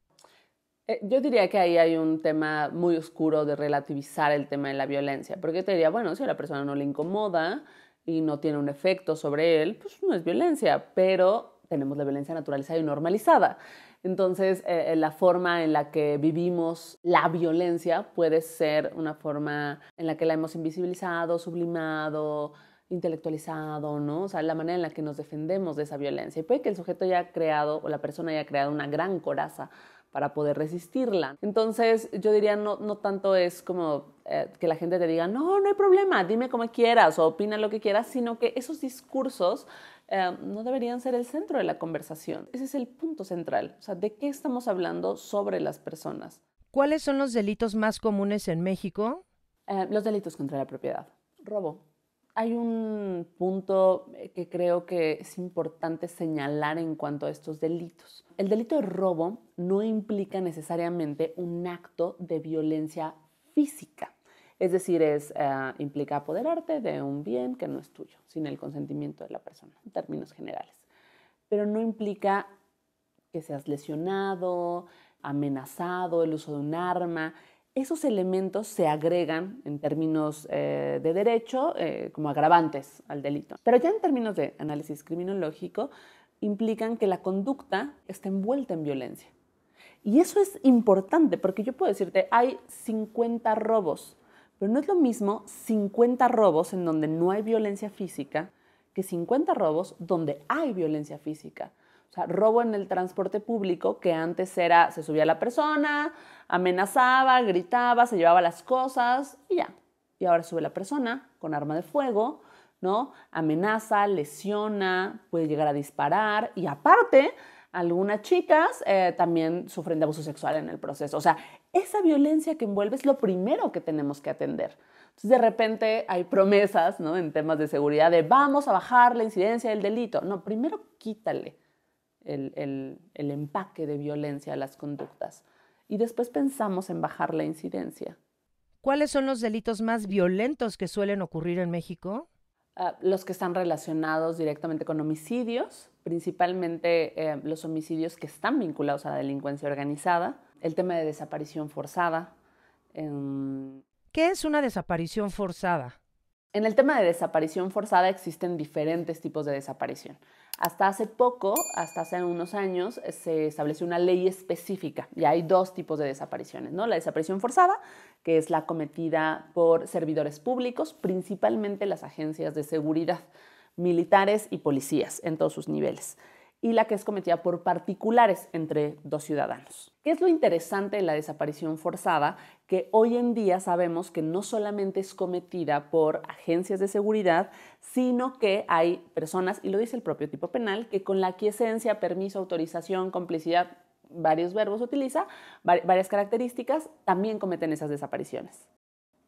Eh, yo diría que ahí hay un tema muy oscuro de relativizar el tema de la violencia, porque yo te diría, bueno, si a la persona no le incomoda y no tiene un efecto sobre él, pues no es violencia, pero tenemos la violencia naturalizada y normalizada. Entonces, eh, eh, la forma en la que vivimos la violencia puede ser una forma en la que la hemos invisibilizado, sublimado, intelectualizado, ¿no? O sea, la manera en la que nos defendemos de esa violencia. Y puede que el sujeto haya creado o la persona haya creado una gran coraza para poder resistirla. Entonces yo diría, no, tanto es como eh, que la gente te diga, no, no hay problema, dime como quieras o opina lo que quieras, sino que esos discursos eh, no deberían ser el centro de la conversación. Ese es el punto central, o sea, de qué estamos hablando sobre las personas. ¿Cuáles son los delitos más comunes en México? Eh, los delitos contra la propiedad, robo, hay un punto eh, que creo que es importante señalar en cuanto a estos delitos. El delito de robo no implica necesariamente un acto de violencia física. Es decir, es, eh, implica apoderarte de un bien que no es tuyo, sin el consentimiento de la persona, en términos generales. Pero no implica que seas lesionado, amenazado, el uso de un arma esos elementos se agregan en términos eh, de derecho eh, como agravantes al delito. Pero ya en términos de análisis criminológico, implican que la conducta está envuelta en violencia. Y eso es importante porque yo puedo decirte, hay 50 robos, pero no es lo mismo 50 robos en donde no hay violencia física que 50 robos donde hay violencia física. O sea, robo en el transporte público, que antes era, se subía la persona, amenazaba, gritaba, se llevaba las cosas y ya. Y ahora sube la persona con arma de fuego, ¿no? Amenaza, lesiona, puede llegar a disparar y aparte, algunas chicas eh, también sufren de abuso sexual en el proceso. O sea, esa violencia que envuelve es lo primero que tenemos que atender. Entonces, de repente hay promesas, ¿no? En temas de seguridad de vamos a bajar la incidencia del delito. No, primero quítale el, empaque de violencia a las conductas. Y después pensamos en bajar la incidencia. ¿Cuáles son los delitos más violentos que suelen ocurrir en México? Ah, los que están relacionados directamente con homicidios, principalmente eh, los homicidios que están vinculados a la delincuencia organizada, el tema de desaparición forzada. Em, ¿Qué es una desaparición forzada? En el tema de desaparición forzada existen diferentes tipos de desaparición. Hasta hace poco, hasta hace unos años, eh, se estableció una ley específica y hay dos tipos de desapariciones, ¿no? La desaparición forzada, que es la cometida por servidores públicos, principalmente las agencias de seguridad, militares y policías en todos sus niveles y la que es cometida por particulares entre dos ciudadanos. ¿Qué es lo interesante de la desaparición forzada? Que hoy en día sabemos que no solamente es cometida por agencias de seguridad, sino que hay personas, y lo dice el propio tipo penal, que con la quiesencia, permiso, autorización, complicidad, varios verbos utiliza, varias características, también cometen esas desapariciones.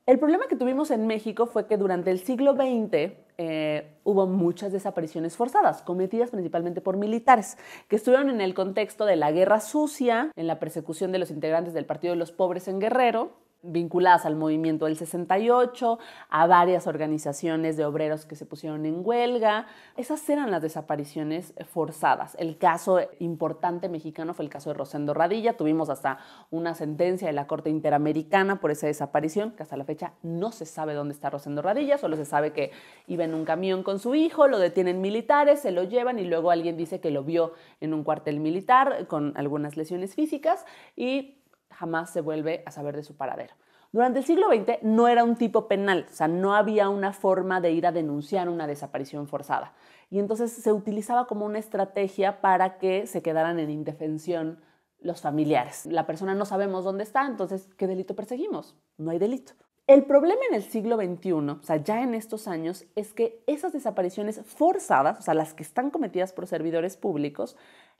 El problema que tuvimos en México fue que durante el siglo XX eh, hubo muchas desapariciones forzadas, cometidas principalmente por militares, que estuvieron en el contexto de la guerra sucia, en la persecución de los integrantes del Partido de los Pobres en Guerrero, vinculadas al movimiento del 68, a varias organizaciones de obreros que se pusieron en huelga. Esas eran las desapariciones eh, forzadas. El caso importante mexicano fue el caso de Rosendo Radilla. Tuvimos hasta una sentencia de la Corte Interamericana por esa desaparición, que hasta la fecha no se sabe dónde está Rosendo Radilla, solo se sabe que iba en un camión con su hijo, lo detienen militares, se lo llevan y luego alguien dice que lo vio en un cuartel militar con algunas lesiones físicas y jamás se vuelve a saber de su paradero. Durante el siglo XX no era un tipo penal, o sea, no había una forma de ir a denunciar una desaparición forzada. Y entonces se utilizaba como una estrategia para que se quedaran en indefensión los familiares. La persona no sabemos dónde está, entonces, ¿qué delito perseguimos? No hay delito. El problema en el siglo XXI, o sea, ya en estos años, es que esas desapariciones forzadas, o sea, las que están cometidas por servidores públicos,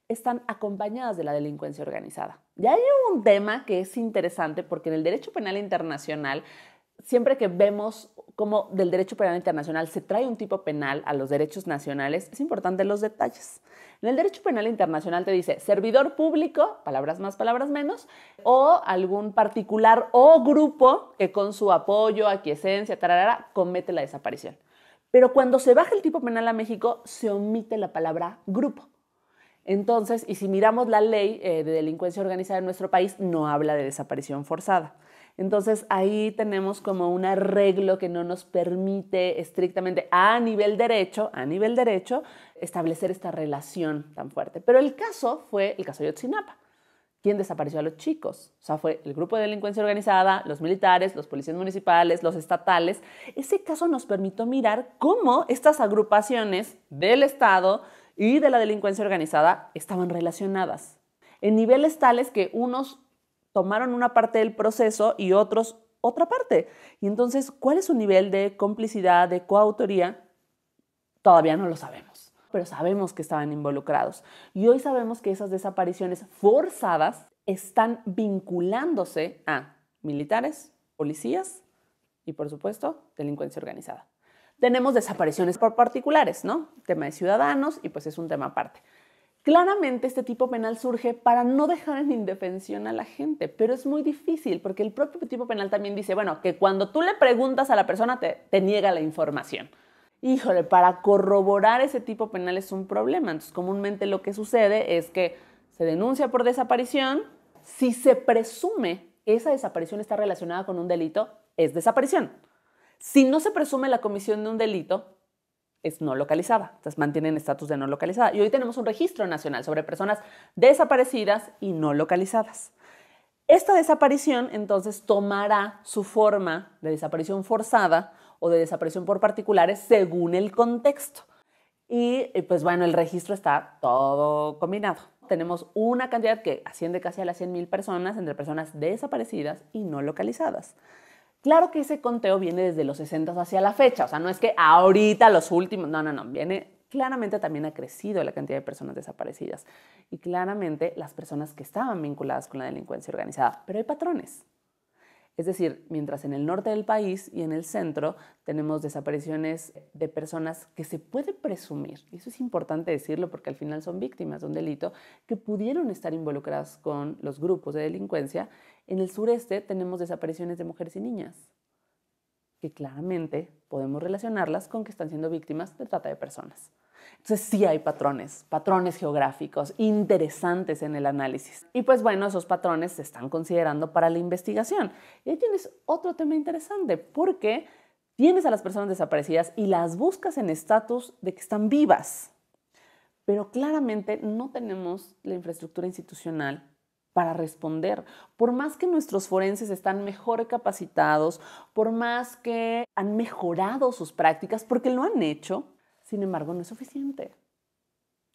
están acompañadas de la delincuencia organizada. Ya hay un tema que es interesante porque en el derecho penal internacional, siempre que vemos cómo del derecho penal internacional se trae un tipo penal a los derechos nacionales, es importante los detalles. En el derecho penal internacional te dice servidor público, palabras más, palabras menos, o algún particular o grupo que con su apoyo, aquiescencia, tararara, comete la desaparición. Pero cuando se baja el tipo penal a México, se omite la palabra grupo. Entonces, y si miramos la ley eh, de delincuencia organizada en nuestro país, no habla de desaparición forzada. Entonces ahí tenemos como un arreglo que no nos permite estrictamente a nivel derecho, a nivel derecho, establecer esta relación tan fuerte. Pero el caso fue el caso de Yotzinapa. ¿Quién desapareció a los chicos? O sea, fue el grupo de delincuencia organizada, los militares, los policías municipales, los estatales. Ese caso nos permitió mirar cómo estas agrupaciones del Estado y de la delincuencia organizada estaban relacionadas, en niveles tales que unos tomaron una parte del proceso y otros otra parte. Y entonces, ¿cuál es su nivel de complicidad, de coautoría? Todavía no lo sabemos, pero sabemos que estaban involucrados. Y hoy sabemos que esas desapariciones forzadas están vinculándose a militares, policías y, por supuesto, delincuencia organizada tenemos desapariciones por particulares, ¿no? tema de ciudadanos y pues es un tema aparte. Claramente este tipo penal surge para no dejar en indefensión a la gente, pero es muy difícil porque el propio tipo penal también dice, bueno, que cuando tú le preguntas a la persona te, te niega la información. Híjole, para corroborar ese tipo penal es un problema. Entonces, comúnmente lo que sucede es que se denuncia por desaparición. Si se presume esa desaparición está relacionada con un delito, es desaparición. Si no se presume la comisión de un delito, es no localizada. Entonces mantienen estatus de no localizada. Y hoy tenemos un registro nacional sobre personas desaparecidas y no localizadas. Esta desaparición entonces tomará su forma de desaparición forzada o de desaparición por particulares según el contexto. Y eh, pues bueno, el registro está todo combinado. Tenemos una cantidad que asciende casi a las 100.000 personas entre personas desaparecidas y no localizadas. Claro que ese conteo viene desde los 60 hacia la fecha, o sea, no es que ahorita los últimos, no, no, no, viene claramente también ha crecido la cantidad de personas desaparecidas y claramente las personas que estaban vinculadas con la delincuencia organizada, pero hay patrones. Es decir, mientras en el norte del país y en el centro tenemos desapariciones de personas que se puede presumir, y eso es importante decirlo porque al final son víctimas de un delito, que pudieron estar involucradas con los grupos de delincuencia, en el sureste tenemos desapariciones de mujeres y niñas, que claramente podemos relacionarlas con que están siendo víctimas de trata de personas. Entonces sí hay patrones, patrones geográficos interesantes en el análisis. Y pues bueno, esos patrones se están considerando para la investigación. Y ahí tienes otro tema interesante, porque tienes a las personas desaparecidas y las buscas en estatus de que están vivas. Pero claramente no tenemos la infraestructura institucional para responder. Por más que nuestros forenses están mejor capacitados, por más que han mejorado sus prácticas, porque lo han hecho, sin embargo, no es suficiente.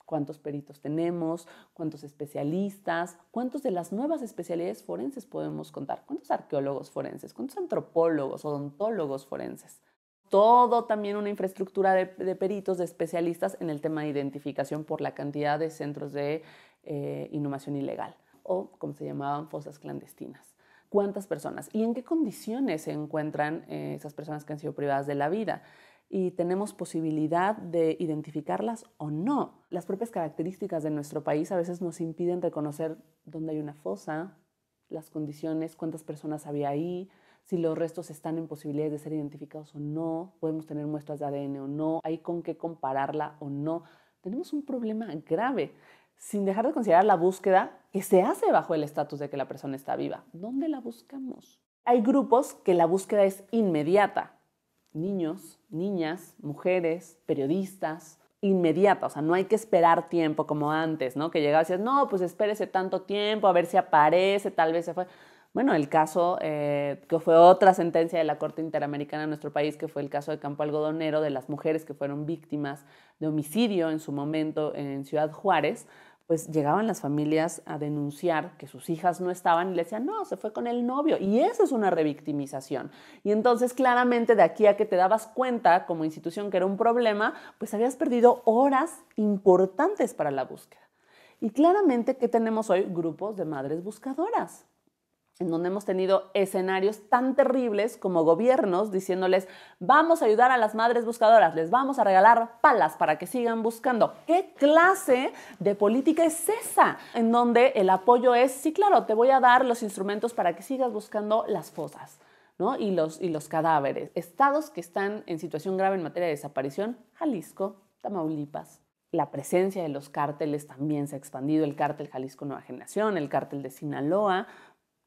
¿Cuántos peritos tenemos? ¿Cuántos especialistas? ¿Cuántos de las nuevas especialidades forenses podemos contar? ¿Cuántos arqueólogos forenses? ¿Cuántos antropólogos, odontólogos forenses? Todo también una infraestructura de, peritos, de especialistas en el tema de identificación por la cantidad de centros de eh, inhumación ilegal o como se llamaban fosas clandestinas cuántas personas y en qué condiciones se encuentran eh, esas personas que han sido privadas de la vida y tenemos posibilidad de identificarlas o no. Las propias características de nuestro país a veces nos impiden reconocer dónde hay una fosa, las condiciones, cuántas personas había ahí, si los restos están en posibilidad de ser identificados o no, podemos tener muestras de ADN o no, hay con qué compararla o no. Tenemos un problema grave, sin dejar de considerar la búsqueda que se hace bajo el estatus de que la persona está viva. ¿Dónde la buscamos? Hay grupos que la búsqueda es inmediata, niños, niñas, mujeres, periodistas, inmediata, o sea, no hay que esperar tiempo como antes, ¿no? Que llegaba y decías, no, pues espérese tanto tiempo, a ver si aparece, tal vez se fue. Bueno, el caso, eh, que fue otra sentencia de la Corte Interamericana en nuestro país, que fue el caso de Campo Algodonero, de las mujeres que fueron víctimas de homicidio en su momento en Ciudad Juárez, pues llegaban las familias a denunciar que sus hijas no estaban y le decían, no, se fue con el novio. Y eso es una revictimización. Y entonces claramente de aquí a que te dabas cuenta como institución que era un problema, pues habías perdido horas importantes para la búsqueda. Y claramente, que tenemos hoy? Grupos de madres buscadoras en donde hemos tenido escenarios tan terribles como gobiernos diciéndoles, vamos a ayudar a las madres buscadoras, les vamos a regalar palas para que sigan buscando. ¿Qué clase de política es esa? En donde el apoyo es, sí, claro, te voy a dar los instrumentos para que sigas buscando las fosas. Y, los, y los cadáveres. Estados que están en situación grave en materia de desaparición, Jalisco, Tamaulipas, la presencia de los cárteles también se ha expandido, el cártel Jalisco Nueva Generación, el cártel de Sinaloa,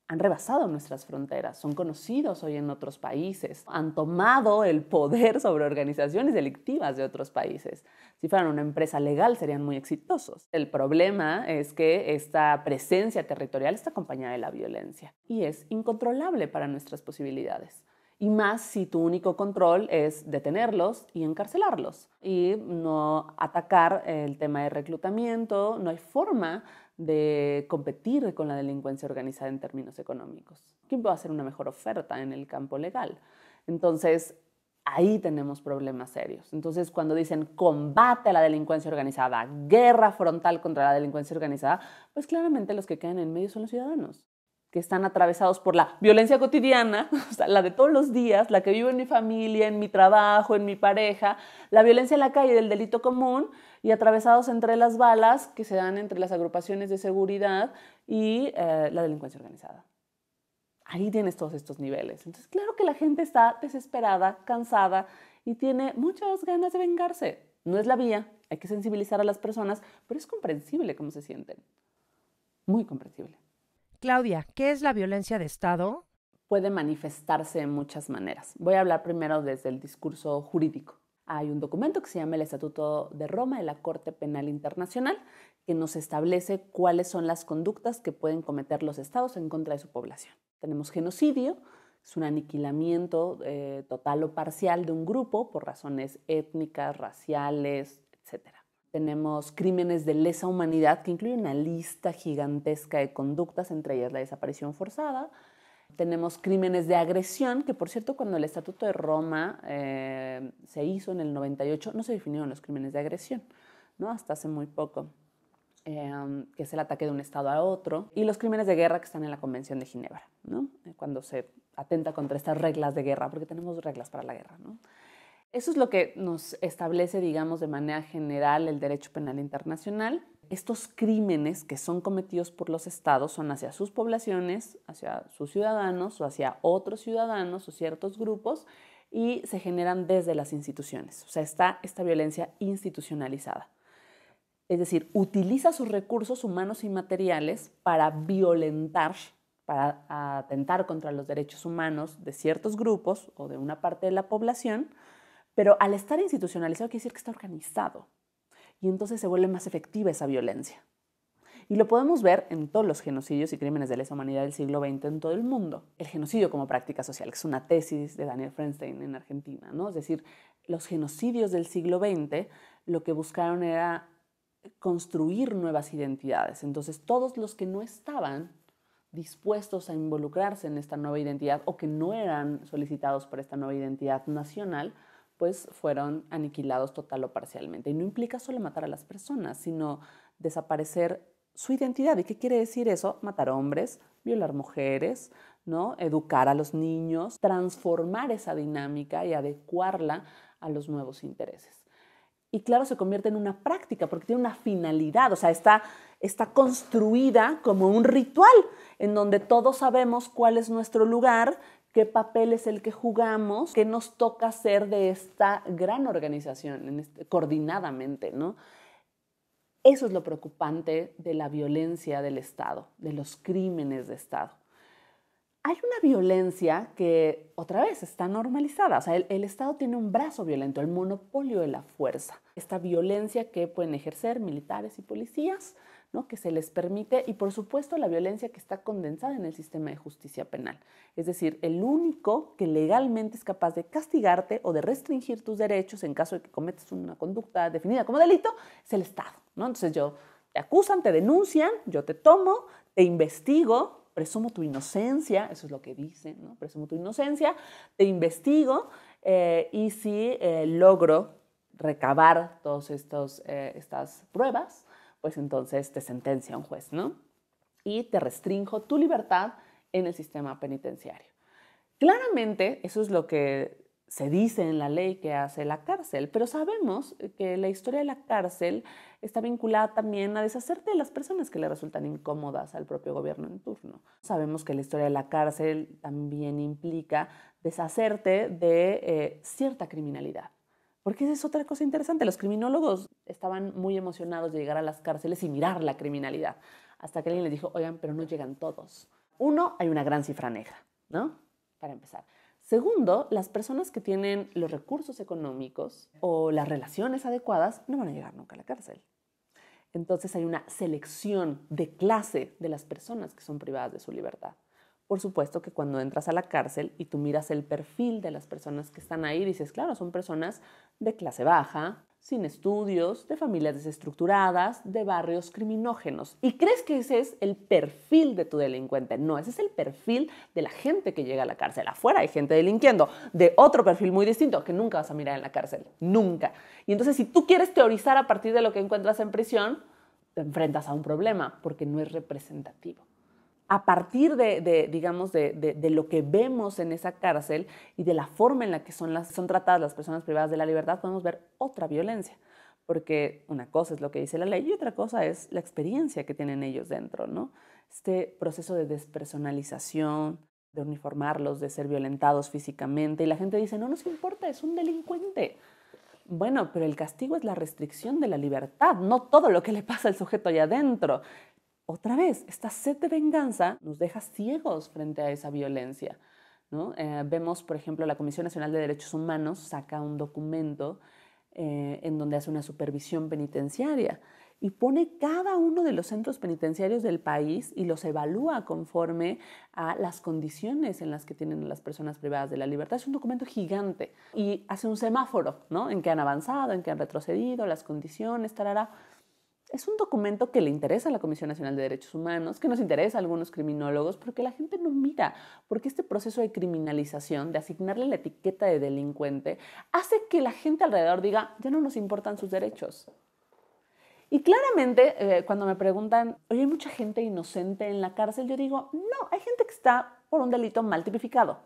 han rebasado nuestras fronteras, son conocidos hoy en otros países, han tomado el poder sobre organizaciones delictivas de otros países. Si fueran una empresa legal serían muy exitosos. El problema es que esta presencia territorial está acompañada de la violencia y es incontrolable para nuestras posibilidades. Y más si tu único control es detenerlos y encarcelarlos y no atacar el tema de reclutamiento, no hay forma de competir con la delincuencia organizada en términos económicos? ¿Quién va hacer una mejor oferta en el campo legal? Entonces, ahí tenemos problemas serios. Entonces, cuando dicen combate a la delincuencia organizada, guerra frontal contra la delincuencia organizada, pues claramente los que quedan en medio son los ciudadanos que están atravesados por la violencia cotidiana, la de todos los días, la que vivo en mi familia, en mi trabajo, en mi pareja, la violencia en la calle, del delito común, y atravesados entre las balas que se dan entre las agrupaciones de seguridad y eh, la delincuencia organizada. Ahí tienes todos estos niveles. Entonces, claro que la gente está desesperada, cansada y tiene muchas ganas de vengarse. No es la vía, hay que sensibilizar a las personas, pero es comprensible cómo se sienten. Muy comprensible. Claudia, ¿qué es la violencia de Estado? Puede manifestarse en muchas maneras. Voy a hablar primero desde el discurso jurídico hay un documento que se llama el Estatuto de Roma de la Corte Penal Internacional, que nos establece cuáles son las conductas que pueden cometer los estados en contra de su población. Tenemos genocidio, es un aniquilamiento eh, total o parcial de un grupo por razones étnicas, raciales, etc. Tenemos crímenes de lesa humanidad que incluyen una lista gigantesca de conductas, entre ellas la desaparición forzada, tenemos crímenes de agresión, que por cierto cuando el Estatuto de Roma eh, se hizo en el 98 no se definieron los crímenes de agresión, ¿no? hasta hace muy poco, eh, que es el ataque de un Estado a otro, y los crímenes de guerra que están en la Convención de Ginebra, ¿no? Eh, cuando se atenta contra estas reglas de guerra, porque tenemos reglas para la guerra. Eso es lo que nos establece, digamos, de manera general el derecho penal internacional. Estos crímenes que son cometidos por los estados son hacia sus poblaciones, hacia sus ciudadanos o hacia otros ciudadanos o ciertos grupos y se generan desde las instituciones. O sea, está esta violencia institucionalizada. Es decir, utiliza sus recursos humanos y materiales para violentar, para atentar contra los derechos humanos de ciertos grupos o de una parte de la población, pero al estar institucionalizado quiere decir que está organizado y entonces se vuelve más efectiva esa violencia. Y lo podemos ver en todos los genocidios y crímenes de lesa humanidad del siglo XX en todo el mundo. El genocidio como práctica social, que es una tesis de Daniel Frenstein en Argentina, ¿no? Es decir, los genocidios del siglo XX lo que buscaron era construir nuevas identidades. Entonces, todos los que no estaban dispuestos a involucrarse en esta nueva identidad o que no eran solicitados por esta nueva identidad nacional, pues, fueron aniquilados total o parcialmente. Y no implica solo matar a las personas, sino desaparecer su identidad. ¿Y qué quiere decir eso? Matar hombres, violar mujeres, ¿no? educar a los niños, transformar esa dinámica y adecuarla a los nuevos intereses y claro, se convierte en una práctica porque tiene una finalidad, o sea, está, está, construida como un ritual en donde todos sabemos cuál es nuestro lugar, qué papel es el que jugamos, qué nos toca hacer de esta gran organización, este, coordinadamente, ¿no? Eso es lo preocupante de la violencia del Estado, de los crímenes de Estado. Hay una violencia que otra vez está normalizada, o sea, el Estado tiene un brazo violento, el monopolio de la fuerza, esta violencia que pueden ejercer militares y policías que se les permite y por supuesto la violencia que está condensada en el sistema de justicia penal. Es decir, el único que legalmente es capaz de castigarte o de restringir tus derechos en caso de que cometes una conducta definida como delito es el Estado. Entonces yo te acusan, te denuncian, yo te tomo, te investigo, presumo tu inocencia, eso es lo que dicen, presumo tu inocencia, te investigo eh, y si eh, logro recabar todas eh, estas pruebas, pues entonces te sentencia un juez, ¿no? Y te restringo tu libertad en el sistema penitenciario. Claramente, eso es lo que se dice en la ley que hace la cárcel, pero sabemos que la historia de la cárcel está vinculada también a deshacerte de las personas que le resultan incómodas al propio gobierno en turno. Sabemos que la historia de la cárcel también implica deshacerte de eh, cierta criminalidad. Porque esa es otra cosa interesante. Los criminólogos estaban muy emocionados de llegar a las cárceles y mirar la criminalidad. Hasta que alguien les dijo, oigan, pero no llegan todos. Uno, hay una gran cifra negra, ¿no? Para empezar. Segundo, las personas que tienen los recursos económicos o las relaciones adecuadas no van a llegar nunca a la cárcel. Entonces hay una selección de clase de las personas que son privadas de su libertad. Por supuesto que cuando entras a la cárcel y tú miras el perfil de las personas que están ahí, dices, claro, son personas de clase baja, sin estudios, de familias desestructuradas, de barrios criminógenos. Y crees que ese es el perfil de tu delincuente. No, ese es el perfil de la gente que llega a la cárcel. Afuera hay gente delinquiendo, de otro perfil muy distinto que nunca vas a mirar en la cárcel. Nunca. Y entonces, si tú quieres teorizar a partir de lo que encuentras en prisión, te enfrentas a un problema porque no es representativo a partir de, digamos, de, lo que vemos en esa cárcel y de la forma en la que son, tratadas las personas privadas de la libertad, podemos ver otra violencia. Porque una cosa es lo que dice la ley y otra cosa es la experiencia que tienen ellos dentro, Este proceso de despersonalización, de uniformarlos, de ser violentados físicamente. Y la gente dice, no nos importa, es un delincuente. Bueno, pero el castigo es la restricción de la libertad, no todo lo que le pasa al sujeto allá adentro otra vez, esta sed de venganza nos deja ciegos frente a esa violencia. Eh, vemos, por ejemplo, la Comisión Nacional de Derechos Humanos saca un documento eh, en donde hace una supervisión penitenciaria y pone cada uno de los centros penitenciarios del país y los evalúa conforme a las condiciones en las que tienen las personas privadas de la libertad. Es un documento gigante y hace un semáforo, ¿no? En qué han avanzado, en qué han retrocedido, las condiciones, tal es un documento que le interesa a la Comisión Nacional de Derechos Humanos, que nos interesa a algunos criminólogos, porque la gente no mira, porque este proceso de criminalización, de asignarle la etiqueta de delincuente, hace que la gente alrededor diga, ya no nos importan sus derechos. Y claramente, eh, cuando me preguntan, oye, hay mucha gente inocente en la cárcel, yo digo, no, hay gente que está por un delito mal tipificado.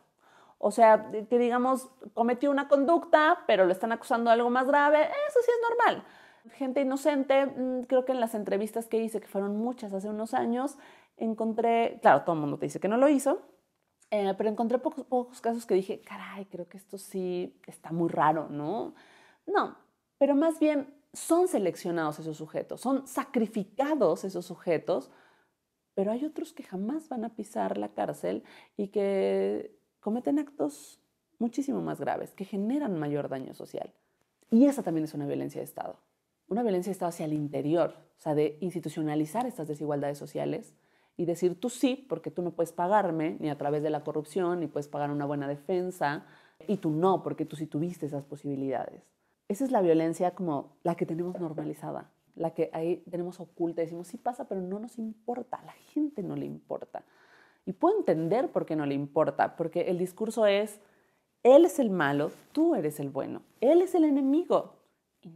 O sea, que digamos, cometió una conducta, pero lo están acusando de algo más grave, eso sí es normal gente inocente, mm, creo que en las entrevistas que hice, que fueron muchas hace unos años, encontré, claro, todo el mundo te dice que no lo hizo, eh, pero encontré pocos casos que dije, caray, creo que esto sí está muy raro, ¿no? No, pero más bien son seleccionados esos sujetos, son sacrificados esos sujetos, pero hay otros que jamás van a pisar la cárcel y que cometen actos muchísimo más graves, que generan mayor daño social. Y esa también es una violencia de Estado una violencia está hacia el interior, o sea, de institucionalizar estas desigualdades sociales y decir tú sí, porque tú no puedes pagarme, ni a través de la corrupción, ni puedes pagar una buena defensa, y tú no, porque tú sí tuviste esas posibilidades. Esa es la violencia como la que tenemos normalizada, la que ahí tenemos oculta, decimos sí pasa, pero no nos importa, a la gente no le importa. Y puedo entender por qué no le importa, porque el discurso es, él es el malo, tú eres el bueno, él es el enemigo,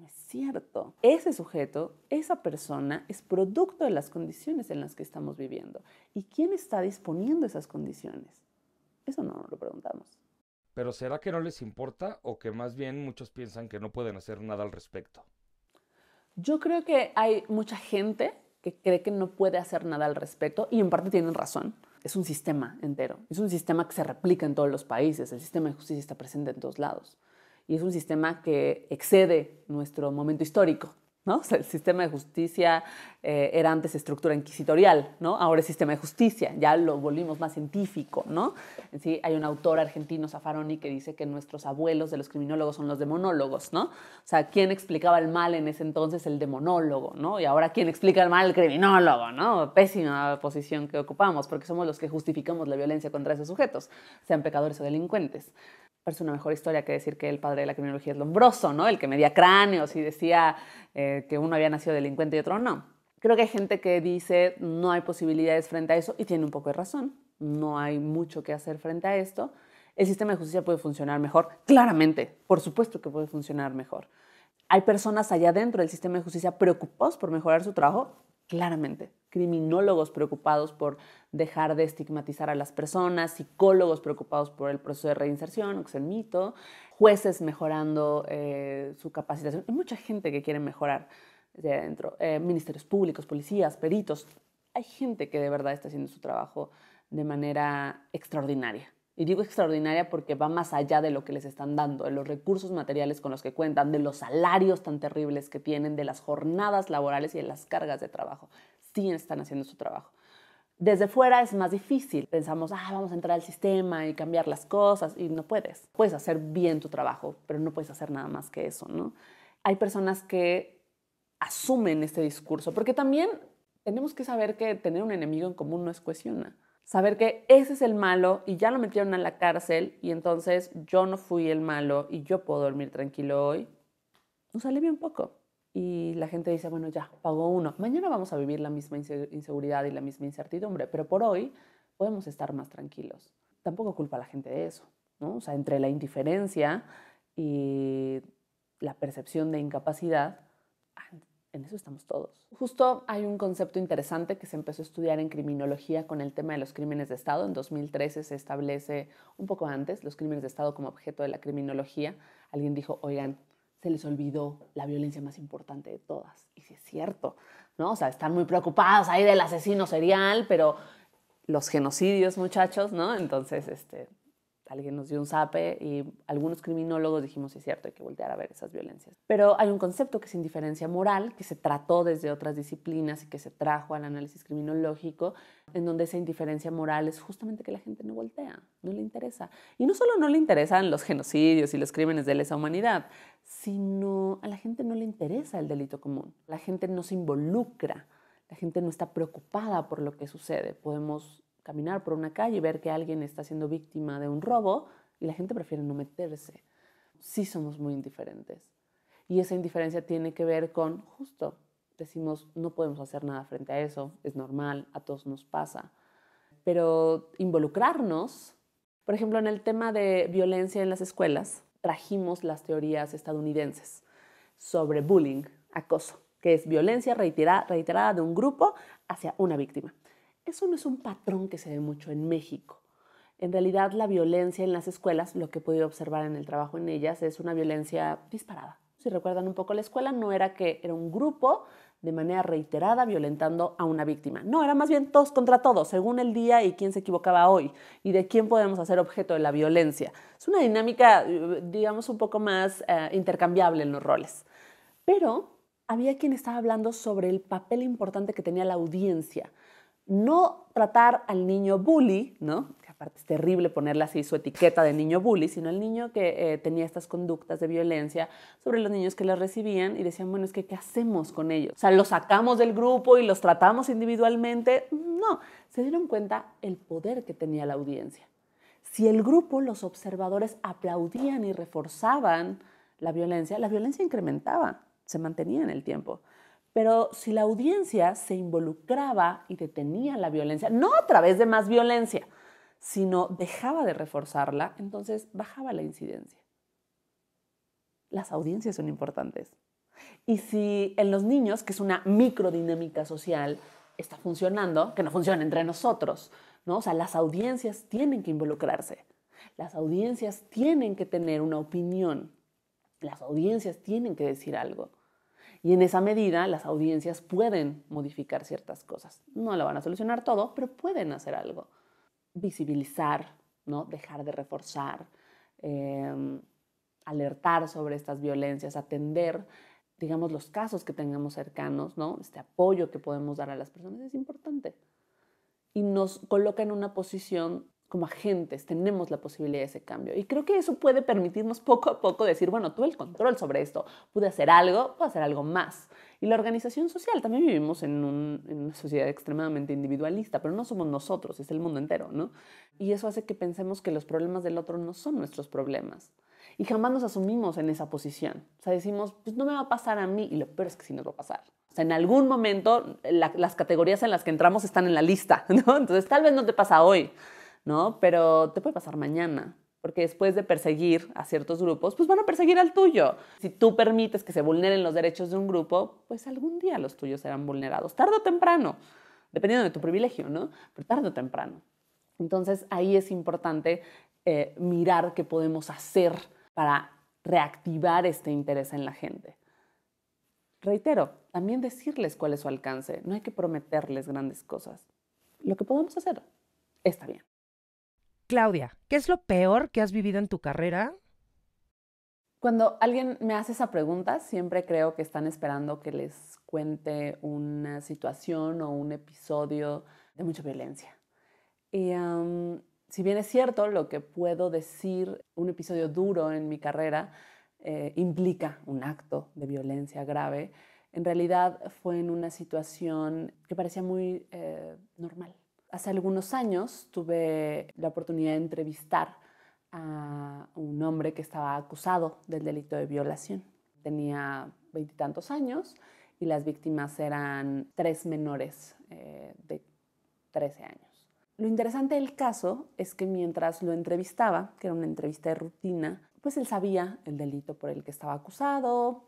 es cierto. Ese sujeto, esa persona, es producto de las condiciones en las que estamos viviendo. ¿Y quién está disponiendo esas condiciones? Eso no lo preguntamos. Pero ¿será que no les importa o que más bien muchos piensan que no pueden hacer nada al respecto? Yo creo que hay mucha gente que cree que no puede hacer nada al respecto y en parte tienen razón. Es un sistema entero, es un sistema que se replica en todos los países, el sistema de justicia está presente en todos lados y es un sistema que excede nuestro momento histórico. ¿no? el sistema de justicia eh, era antes estructura inquisitorial, ¿no? ahora es sistema de justicia, ya lo volvimos más científico. ¿no? Sí, hay un autor argentino, Safaroni que dice que nuestros abuelos de los criminólogos son los demonólogos. ¿no? O sea, ¿quién explicaba el mal en ese entonces? El demonólogo. ¿no? Y ahora, ¿quién explica el mal? El criminólogo. ¿no? Pésima posición que ocupamos, porque somos los que justificamos la violencia contra esos sujetos, sean pecadores o delincuentes parece pues, una mejor historia que decir que el padre de la criminología es Lombroso, ¿no? El que medía cráneos y decía eh, que uno había nacido delincuente y otro no. Creo que hay gente que dice no hay posibilidades frente a eso y tiene un poco de razón. No hay mucho que hacer frente a esto. El sistema de justicia puede funcionar mejor, claramente, por supuesto que puede funcionar mejor. Hay personas allá dentro del sistema de justicia preocupados por mejorar su trabajo, claramente. Criminólogos preocupados por dejar de estigmatizar a las personas, psicólogos preocupados por el proceso de reinserción, que es el mito, jueces mejorando eh, su capacitación. Hay mucha gente que quiere mejorar de adentro. Eh, ministerios públicos, policías, peritos. Hay gente que de verdad está haciendo su trabajo de manera extraordinaria. Y digo extraordinaria porque va más allá de lo que les están dando, de los recursos materiales con los que cuentan, de los salarios tan terribles que tienen, de las jornadas laborales y de las cargas de trabajo. Sí están haciendo su trabajo. Desde fuera es más difícil. Pensamos, ah, vamos a entrar al sistema y cambiar las cosas y no puedes. Puedes hacer bien tu trabajo, pero no puedes hacer nada más que eso, ¿no? Hay personas que asumen este discurso, porque también tenemos que saber que tener un enemigo en común no es cuestión saber que ese es el malo y ya lo metieron a la cárcel y entonces yo no fui el malo y yo puedo dormir tranquilo hoy, nos alivia un poco. Y la gente dice, bueno, ya, pagó uno. Mañana vamos a vivir la misma inseguridad y la misma incertidumbre, pero por hoy podemos estar más tranquilos. Tampoco culpa a la gente de eso, ¿no? O sea, entre la indiferencia y la percepción de incapacidad, en eso estamos todos. Justo hay un concepto interesante que se empezó a estudiar en criminología con el tema de los crímenes de Estado. En 2013 se establece, un poco antes, los crímenes de Estado como objeto de la criminología. Alguien dijo, oigan, se les olvidó la violencia más importante de todas. Y si es cierto, ¿no? O sea, están muy preocupados ahí del asesino serial, pero los genocidios, muchachos, ¿no? Entonces, este, alguien nos dio un zape y algunos criminólogos dijimos, es cierto, hay que voltear a ver esas violencias. Pero hay un concepto que es indiferencia moral, que se trató desde otras disciplinas y que se trajo al análisis criminológico, en donde esa indiferencia moral es justamente que la gente no voltea, no le interesa. Y no solo no le interesan los genocidios y los crímenes de lesa humanidad, sino a la gente no le interesa el delito común, la gente no se involucra. La gente no está preocupada por lo que sucede. Podemos caminar por una calle y ver que alguien está siendo víctima de un robo y la gente prefiere no meterse. Sí somos muy indiferentes. Y esa indiferencia tiene que ver con, justo, decimos, no podemos hacer nada frente a eso, es normal, a todos nos pasa. Pero involucrarnos, por ejemplo, en el tema de violencia en las escuelas, trajimos las teorías estadounidenses sobre bullying, acoso, que es violencia reiterada, reiterada de un grupo hacia una víctima. Eso no es un patrón que se ve mucho en México. En realidad la violencia en las escuelas, lo que he podido observar en el trabajo en ellas, es una violencia disparada. Si recuerdan un poco la escuela, no era que era un grupo de manera reiterada violentando a una víctima. No, era más bien todos contra todos, según el día y quién se equivocaba hoy y de quién podemos hacer objeto de la violencia. Es una dinámica, digamos, un poco más eh, intercambiable en los roles. Pero había quien estaba hablando sobre el papel importante que tenía la audiencia no tratar al niño bully, ¿no? Que aparte es terrible ponerle así su etiqueta de niño bully, sino al niño que eh, tenía estas conductas de violencia sobre los niños que las recibían y decían, bueno, es que ¿qué hacemos con ellos? O sea, ¿los sacamos del grupo y los tratamos individualmente? No, se dieron cuenta el poder que tenía la audiencia. Si el grupo, los observadores aplaudían y reforzaban la violencia, la violencia incrementaba, se mantenía en el tiempo. Pero si la audiencia se involucraba y detenía la violencia, no a través de más violencia, sino dejaba de reforzarla, entonces bajaba la incidencia. Las audiencias son importantes. Y si en los niños, que es una microdinámica social, está funcionando, que no funciona entre nosotros, ¿no? O sea, las audiencias tienen que involucrarse. Las audiencias tienen que tener una opinión. Las audiencias tienen que decir algo. Y en esa medida las audiencias pueden modificar ciertas cosas. No lo van a solucionar todo, pero pueden hacer algo. Visibilizar, ¿no? dejar de reforzar, em, alertar sobre estas violencias, atender digamos, los casos que tengamos cercanos, ¿no? Este apoyo que podemos dar a las personas es importante. Y nos coloca en una posición como agentes tenemos la posibilidad de ese cambio. Y creo que eso puede permitirnos poco a poco decir, bueno, tuve el control sobre esto, pude hacer algo, puedo hacer algo más. Y la organización social, también vivimos en, en una sociedad extremadamente individualista, pero no somos nosotros, es el mundo entero, ¿no? Y eso hace que pensemos que los problemas del otro no son nuestros problemas. Y jamás nos asumimos en esa posición. O sea, decimos, pues no me va a pasar a mí, y lo peor es que sí nos va a pasar. O sea, en algún momento las categorías en las que entramos están en la lista, ¿no? Entonces tal vez no te pasa hoy, ¿no? Pero te puede pasar mañana, porque después de perseguir a ciertos grupos, pues van a perseguir al tuyo. Si tú permites que se vulneren los derechos de un grupo, pues algún día los tuyos serán vulnerados, tarde o temprano, dependiendo de tu privilegio, ¿no? Pero tarde o temprano. Entonces ahí es importante eh, mirar qué podemos hacer para reactivar este interés en la gente. Reitero, también decirles cuál es su alcance, no hay que prometerles grandes cosas. Lo que podemos hacer está bien. Claudia, ¿qué es lo peor que has vivido en tu carrera? Cuando alguien me hace esa pregunta, siempre creo que están esperando que les cuente una situación o un episodio de mucha violencia. Y si bien es cierto, lo que puedo decir, un episodio duro en mi carrera eh, implica un acto de violencia grave, en realidad fue en una situación que parecía muy eh, normal Hace algunos años tuve la oportunidad de entrevistar a un hombre que estaba acusado del delito de violación. Tenía veintitantos años y las víctimas eran tres menores eh, de 13 años. Lo interesante del caso es que mientras lo entrevistaba, que era una entrevista de rutina, pues él sabía el delito por el que estaba acusado,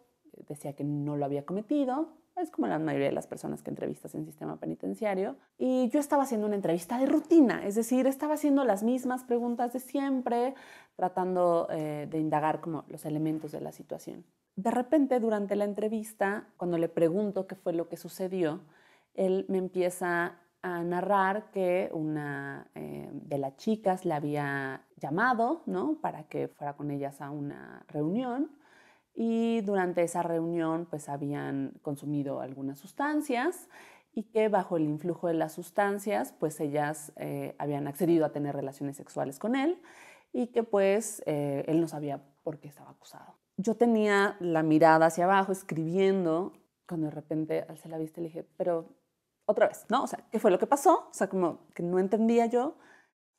decía que no lo había cometido, es como la mayoría de las personas que entrevistas en sistema penitenciario. Y yo estaba haciendo una entrevista de rutina, es decir, estaba haciendo las mismas preguntas de siempre, tratando eh, de indagar como los elementos de la situación. De repente, durante la entrevista, cuando le pregunto qué fue lo que sucedió, él me empieza a narrar que una eh, de las chicas le había llamado, ¿no? Para que fuera con ellas a una reunión y durante esa reunión pues habían consumido algunas sustancias y que bajo el influjo de las sustancias pues ellas eh, habían accedido a tener relaciones sexuales con él y que pues eh, él no sabía por qué estaba acusado. Yo tenía la mirada hacia abajo escribiendo cuando de repente alcé la vista y le dije, pero otra vez, ¿no? O sea, ¿qué fue lo que pasó? O sea, como que no entendía yo.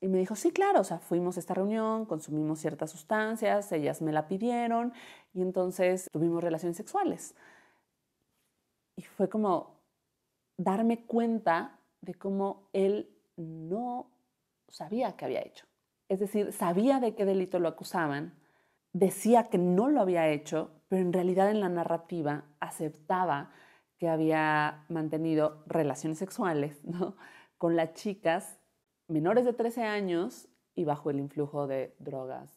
Y me dijo, sí, claro, o sea, fuimos a esta reunión, consumimos ciertas sustancias, ellas me la pidieron y entonces tuvimos relaciones sexuales. Y fue como darme cuenta de cómo él no sabía qué había hecho. Es decir, sabía de qué delito lo acusaban, decía que no lo había hecho, pero en realidad en la narrativa aceptaba que había mantenido relaciones sexuales con las chicas menores de 13 años y bajo el influjo de drogas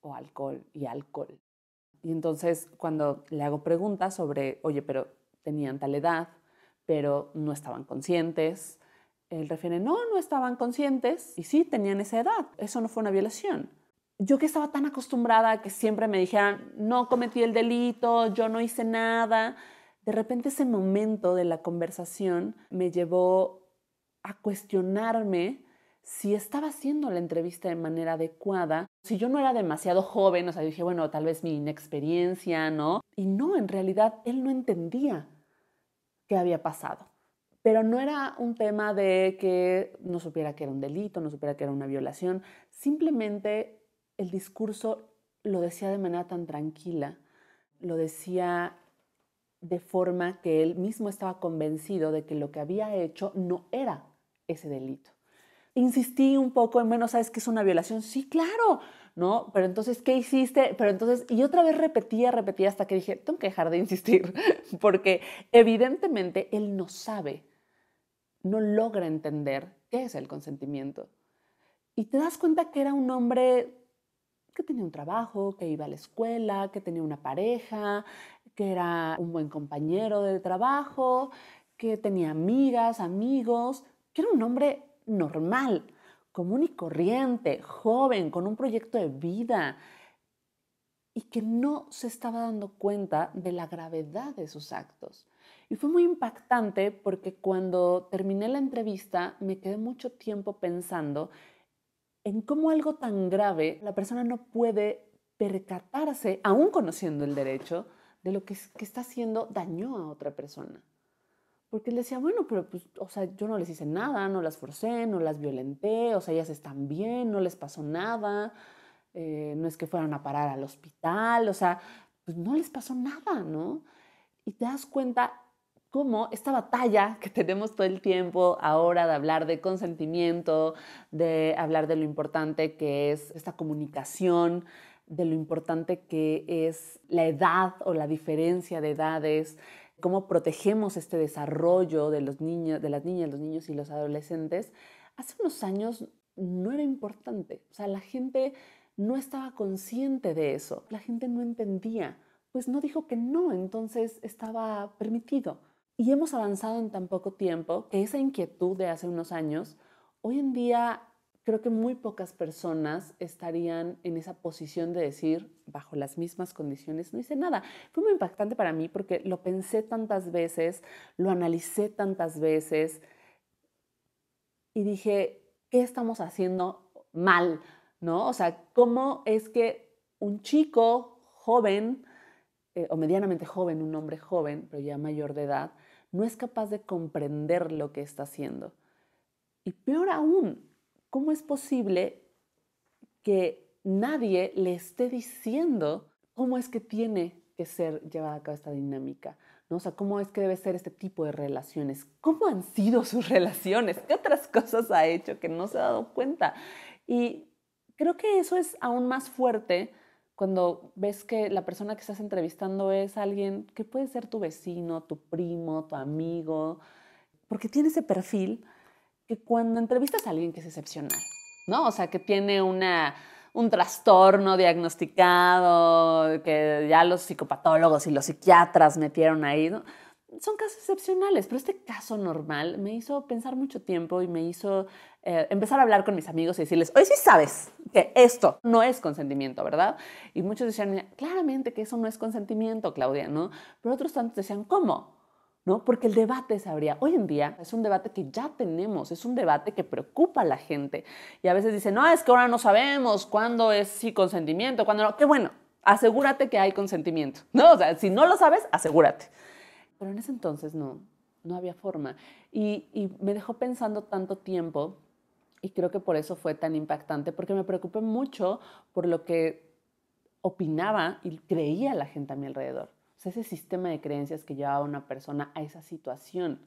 o alcohol y alcohol. Y entonces cuando le hago preguntas sobre, oye, pero tenían tal edad, pero no estaban conscientes, él refiere, no, no estaban conscientes y sí, tenían esa edad, eso no fue una violación. Yo que estaba tan acostumbrada que siempre me dijeran, no cometí el delito, yo no hice nada, de repente ese momento de la conversación me llevó a cuestionarme si estaba haciendo la entrevista de manera adecuada, si yo no era demasiado joven, o sea, dije, bueno, tal vez mi inexperiencia, ¿no? Y no, en realidad él no entendía qué había pasado. Pero no era un tema de que no supiera que era un delito, no supiera que era una violación, simplemente el discurso lo decía de manera tan tranquila, lo decía de forma que él mismo estaba convencido de que lo que había hecho no era ese delito. Insistí un poco en, menos ¿sabes que es una violación? Sí, claro, ¿no? Pero entonces, ¿qué hiciste? Pero entonces, y otra vez repetía, repetía hasta que dije, tengo que dejar de insistir, porque evidentemente él no sabe, no logra entender qué es el consentimiento. Y te das cuenta que era un hombre que tenía un trabajo, que iba a la escuela, que tenía una pareja, que era un buen compañero de trabajo, que tenía amigas, amigos, que era un hombre normal, común y corriente, joven, con un proyecto de vida y que no se estaba dando cuenta de la gravedad de sus actos. Y fue muy impactante porque cuando terminé la entrevista me quedé mucho tiempo pensando en cómo algo tan grave la persona no puede percatarse, aún conociendo el derecho, de lo que, está haciendo daño a otra persona. Porque él decía, bueno, pero pues, o sea, yo no les hice nada, no las forcé, no las violenté, o sea, ellas están bien, no les pasó nada, eh, no es que fueran a parar al hospital, o sea, pues no les pasó nada, ¿no? Y te das cuenta cómo esta batalla que tenemos todo el tiempo ahora de hablar de consentimiento, de hablar de lo importante que es esta comunicación, de lo importante que es la edad o la diferencia de edades, cómo protegemos este desarrollo de, los niños, de las niñas, los niños y los adolescentes, hace unos años no era importante. O sea, la gente no estaba consciente de eso, la gente no entendía, pues no dijo que no, entonces estaba permitido. Y hemos avanzado en tan poco tiempo que esa inquietud de hace unos años hoy en día creo que muy pocas personas estarían en esa posición de decir, bajo las mismas condiciones, no hice nada. Fue muy impactante para mí porque lo pensé tantas veces, lo analicé tantas veces y dije, ¿qué estamos haciendo mal? ¿No? O sea, ¿cómo es que un chico joven, eh, o medianamente joven, un hombre joven, pero ya mayor de edad, no es capaz de comprender lo que está haciendo? Y peor aún, ¿cómo es posible que nadie le esté diciendo cómo es que tiene que ser llevada a cabo esta dinámica? ¿no? O sea, ¿cómo es que debe ser este tipo de relaciones? ¿Cómo han sido sus relaciones? ¿Qué otras cosas ha hecho que no se ha dado cuenta? Y creo que eso es aún más fuerte cuando ves que la persona que estás entrevistando es alguien que puede ser tu vecino, tu primo, tu amigo, porque tiene ese perfil que cuando entrevistas a alguien que es excepcional, ¿no? O sea, que tiene un trastorno diagnosticado, que ya los psicopatólogos y los psiquiatras metieron ahí, ¿no? son casos excepcionales, pero este caso normal me hizo pensar mucho tiempo y me hizo eh, empezar a hablar con mis amigos y decirles, hoy sí sabes que esto no es consentimiento, ¿verdad? Y muchos decían, claramente que eso no es consentimiento, Claudia, ¿no? Pero otros tantos decían, ¿cómo? Porque el debate se abría. Hoy en día es un debate que ya tenemos, es un debate que preocupa a la gente. Y a veces dicen, no, es que ahora no sabemos cuándo es sí consentimiento, cuándo no. Qué bueno, asegúrate que hay consentimiento, ¿no? O sea, si no lo sabes, asegúrate. Pero en ese entonces no, no había forma. y me dejó pensando tanto tiempo y creo que por eso fue tan impactante, porque me preocupé mucho por lo que opinaba y creía la gente a mi alrededor. Pues, ese sistema de creencias que llevaba una persona a esa situación.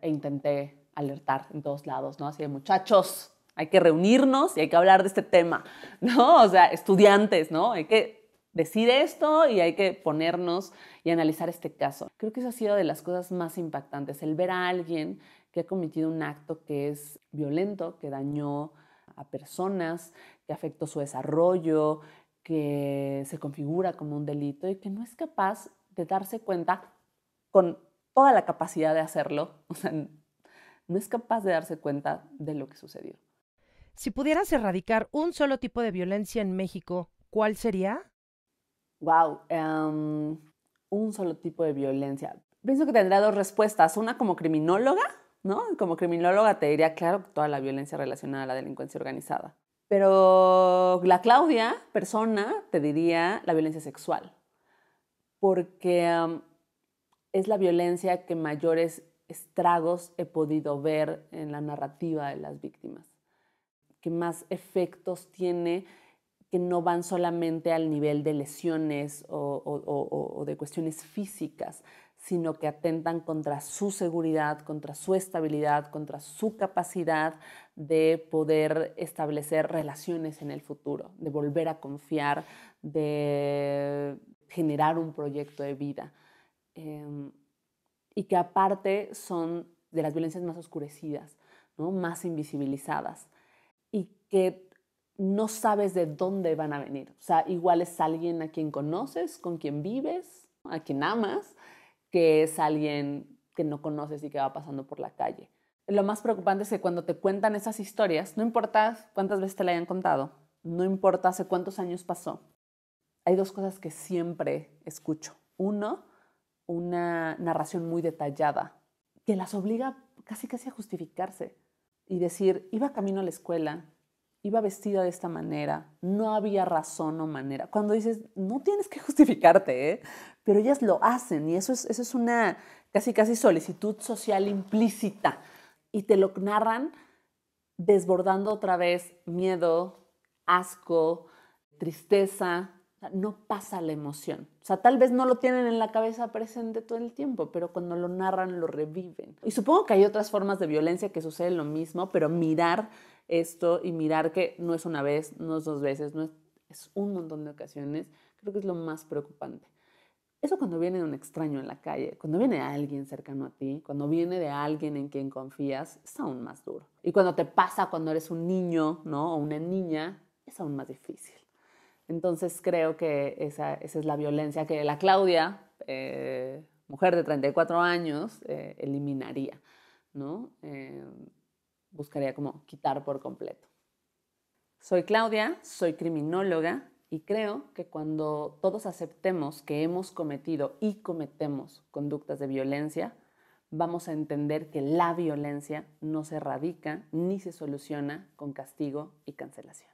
E intenté alertar en todos lados, ¿no? Así de muchachos, hay que reunirnos y hay que hablar de este tema, ¿no? O sea, estudiantes, ¿no? Hay que decir esto y hay que ponernos y analizar este caso. Creo que eso ha sido de las cosas más impactantes, el ver a alguien que ha cometido un acto que es violento, que dañó a personas, que afectó su desarrollo, que se configura como un delito y que no es capaz de darse cuenta con toda la capacidad de hacerlo, o sea, no es capaz de darse cuenta de lo que sucedió. Si pudieras erradicar un solo tipo de violencia en México, ¿cuál sería? Wow, em, un solo tipo de violencia. Pienso que tendría dos respuestas. Una como criminóloga, ¿no? Como criminóloga te diría, claro, toda la violencia relacionada a la delincuencia organizada. Pero la Claudia, persona, te diría la violencia sexual, porque es la violencia que mayores estragos he podido ver en la narrativa de las víctimas, que más efectos tiene que no van solamente al nivel de lesiones o, de cuestiones físicas, sino que atentan contra su seguridad, contra su estabilidad, contra su capacidad de poder establecer relaciones en el futuro, de volver a confiar, de generar un proyecto de vida. Em, y que aparte son de las violencias más oscurecidas, más invisibilizadas, y que no sabes de dónde van a venir. O sea, igual es alguien a quien conoces, con quien vives, a quien amas, que es alguien que no conoces y que va pasando por la calle. Lo más preocupante es que cuando te cuentan esas historias, no importa cuántas veces te la hayan contado, no importa hace cuántos años pasó, hay dos cosas que siempre escucho. Uno, una narración muy detallada que las obliga casi casi a justificarse y decir, iba camino a la escuela, iba vestida de esta manera, no había razón o manera. Cuando dices, no tienes que justificarte, ¿eh?", pero ellas lo hacen y eso es, eso es una casi casi solicitud social implícita y te lo narran desbordando otra vez miedo, asco, tristeza. no pasa la emoción. O sea, tal vez no lo tienen en la cabeza presente todo el tiempo, pero cuando lo narran lo reviven. Y supongo que hay otras formas de violencia que suceden lo mismo, pero mirar esto y mirar que no es una vez, no es dos veces, no es un montón de ocasiones, creo que es lo más preocupante. Eso cuando viene de un extraño en la calle, cuando viene de alguien cercano a ti, cuando viene de alguien en quien confías, es aún más duro. Y cuando te pasa cuando eres un niño, ¿no? O una niña, es aún más difícil. Entonces creo que esa, es la violencia que la Claudia, eh, mujer de 34 años, eh, eliminaría, ¿no? Eh, buscaría como quitar por completo. Soy Claudia, soy criminóloga y creo que cuando todos aceptemos que hemos cometido y cometemos conductas de violencia, vamos a entender que la violencia no se erradica ni se soluciona con castigo y cancelación.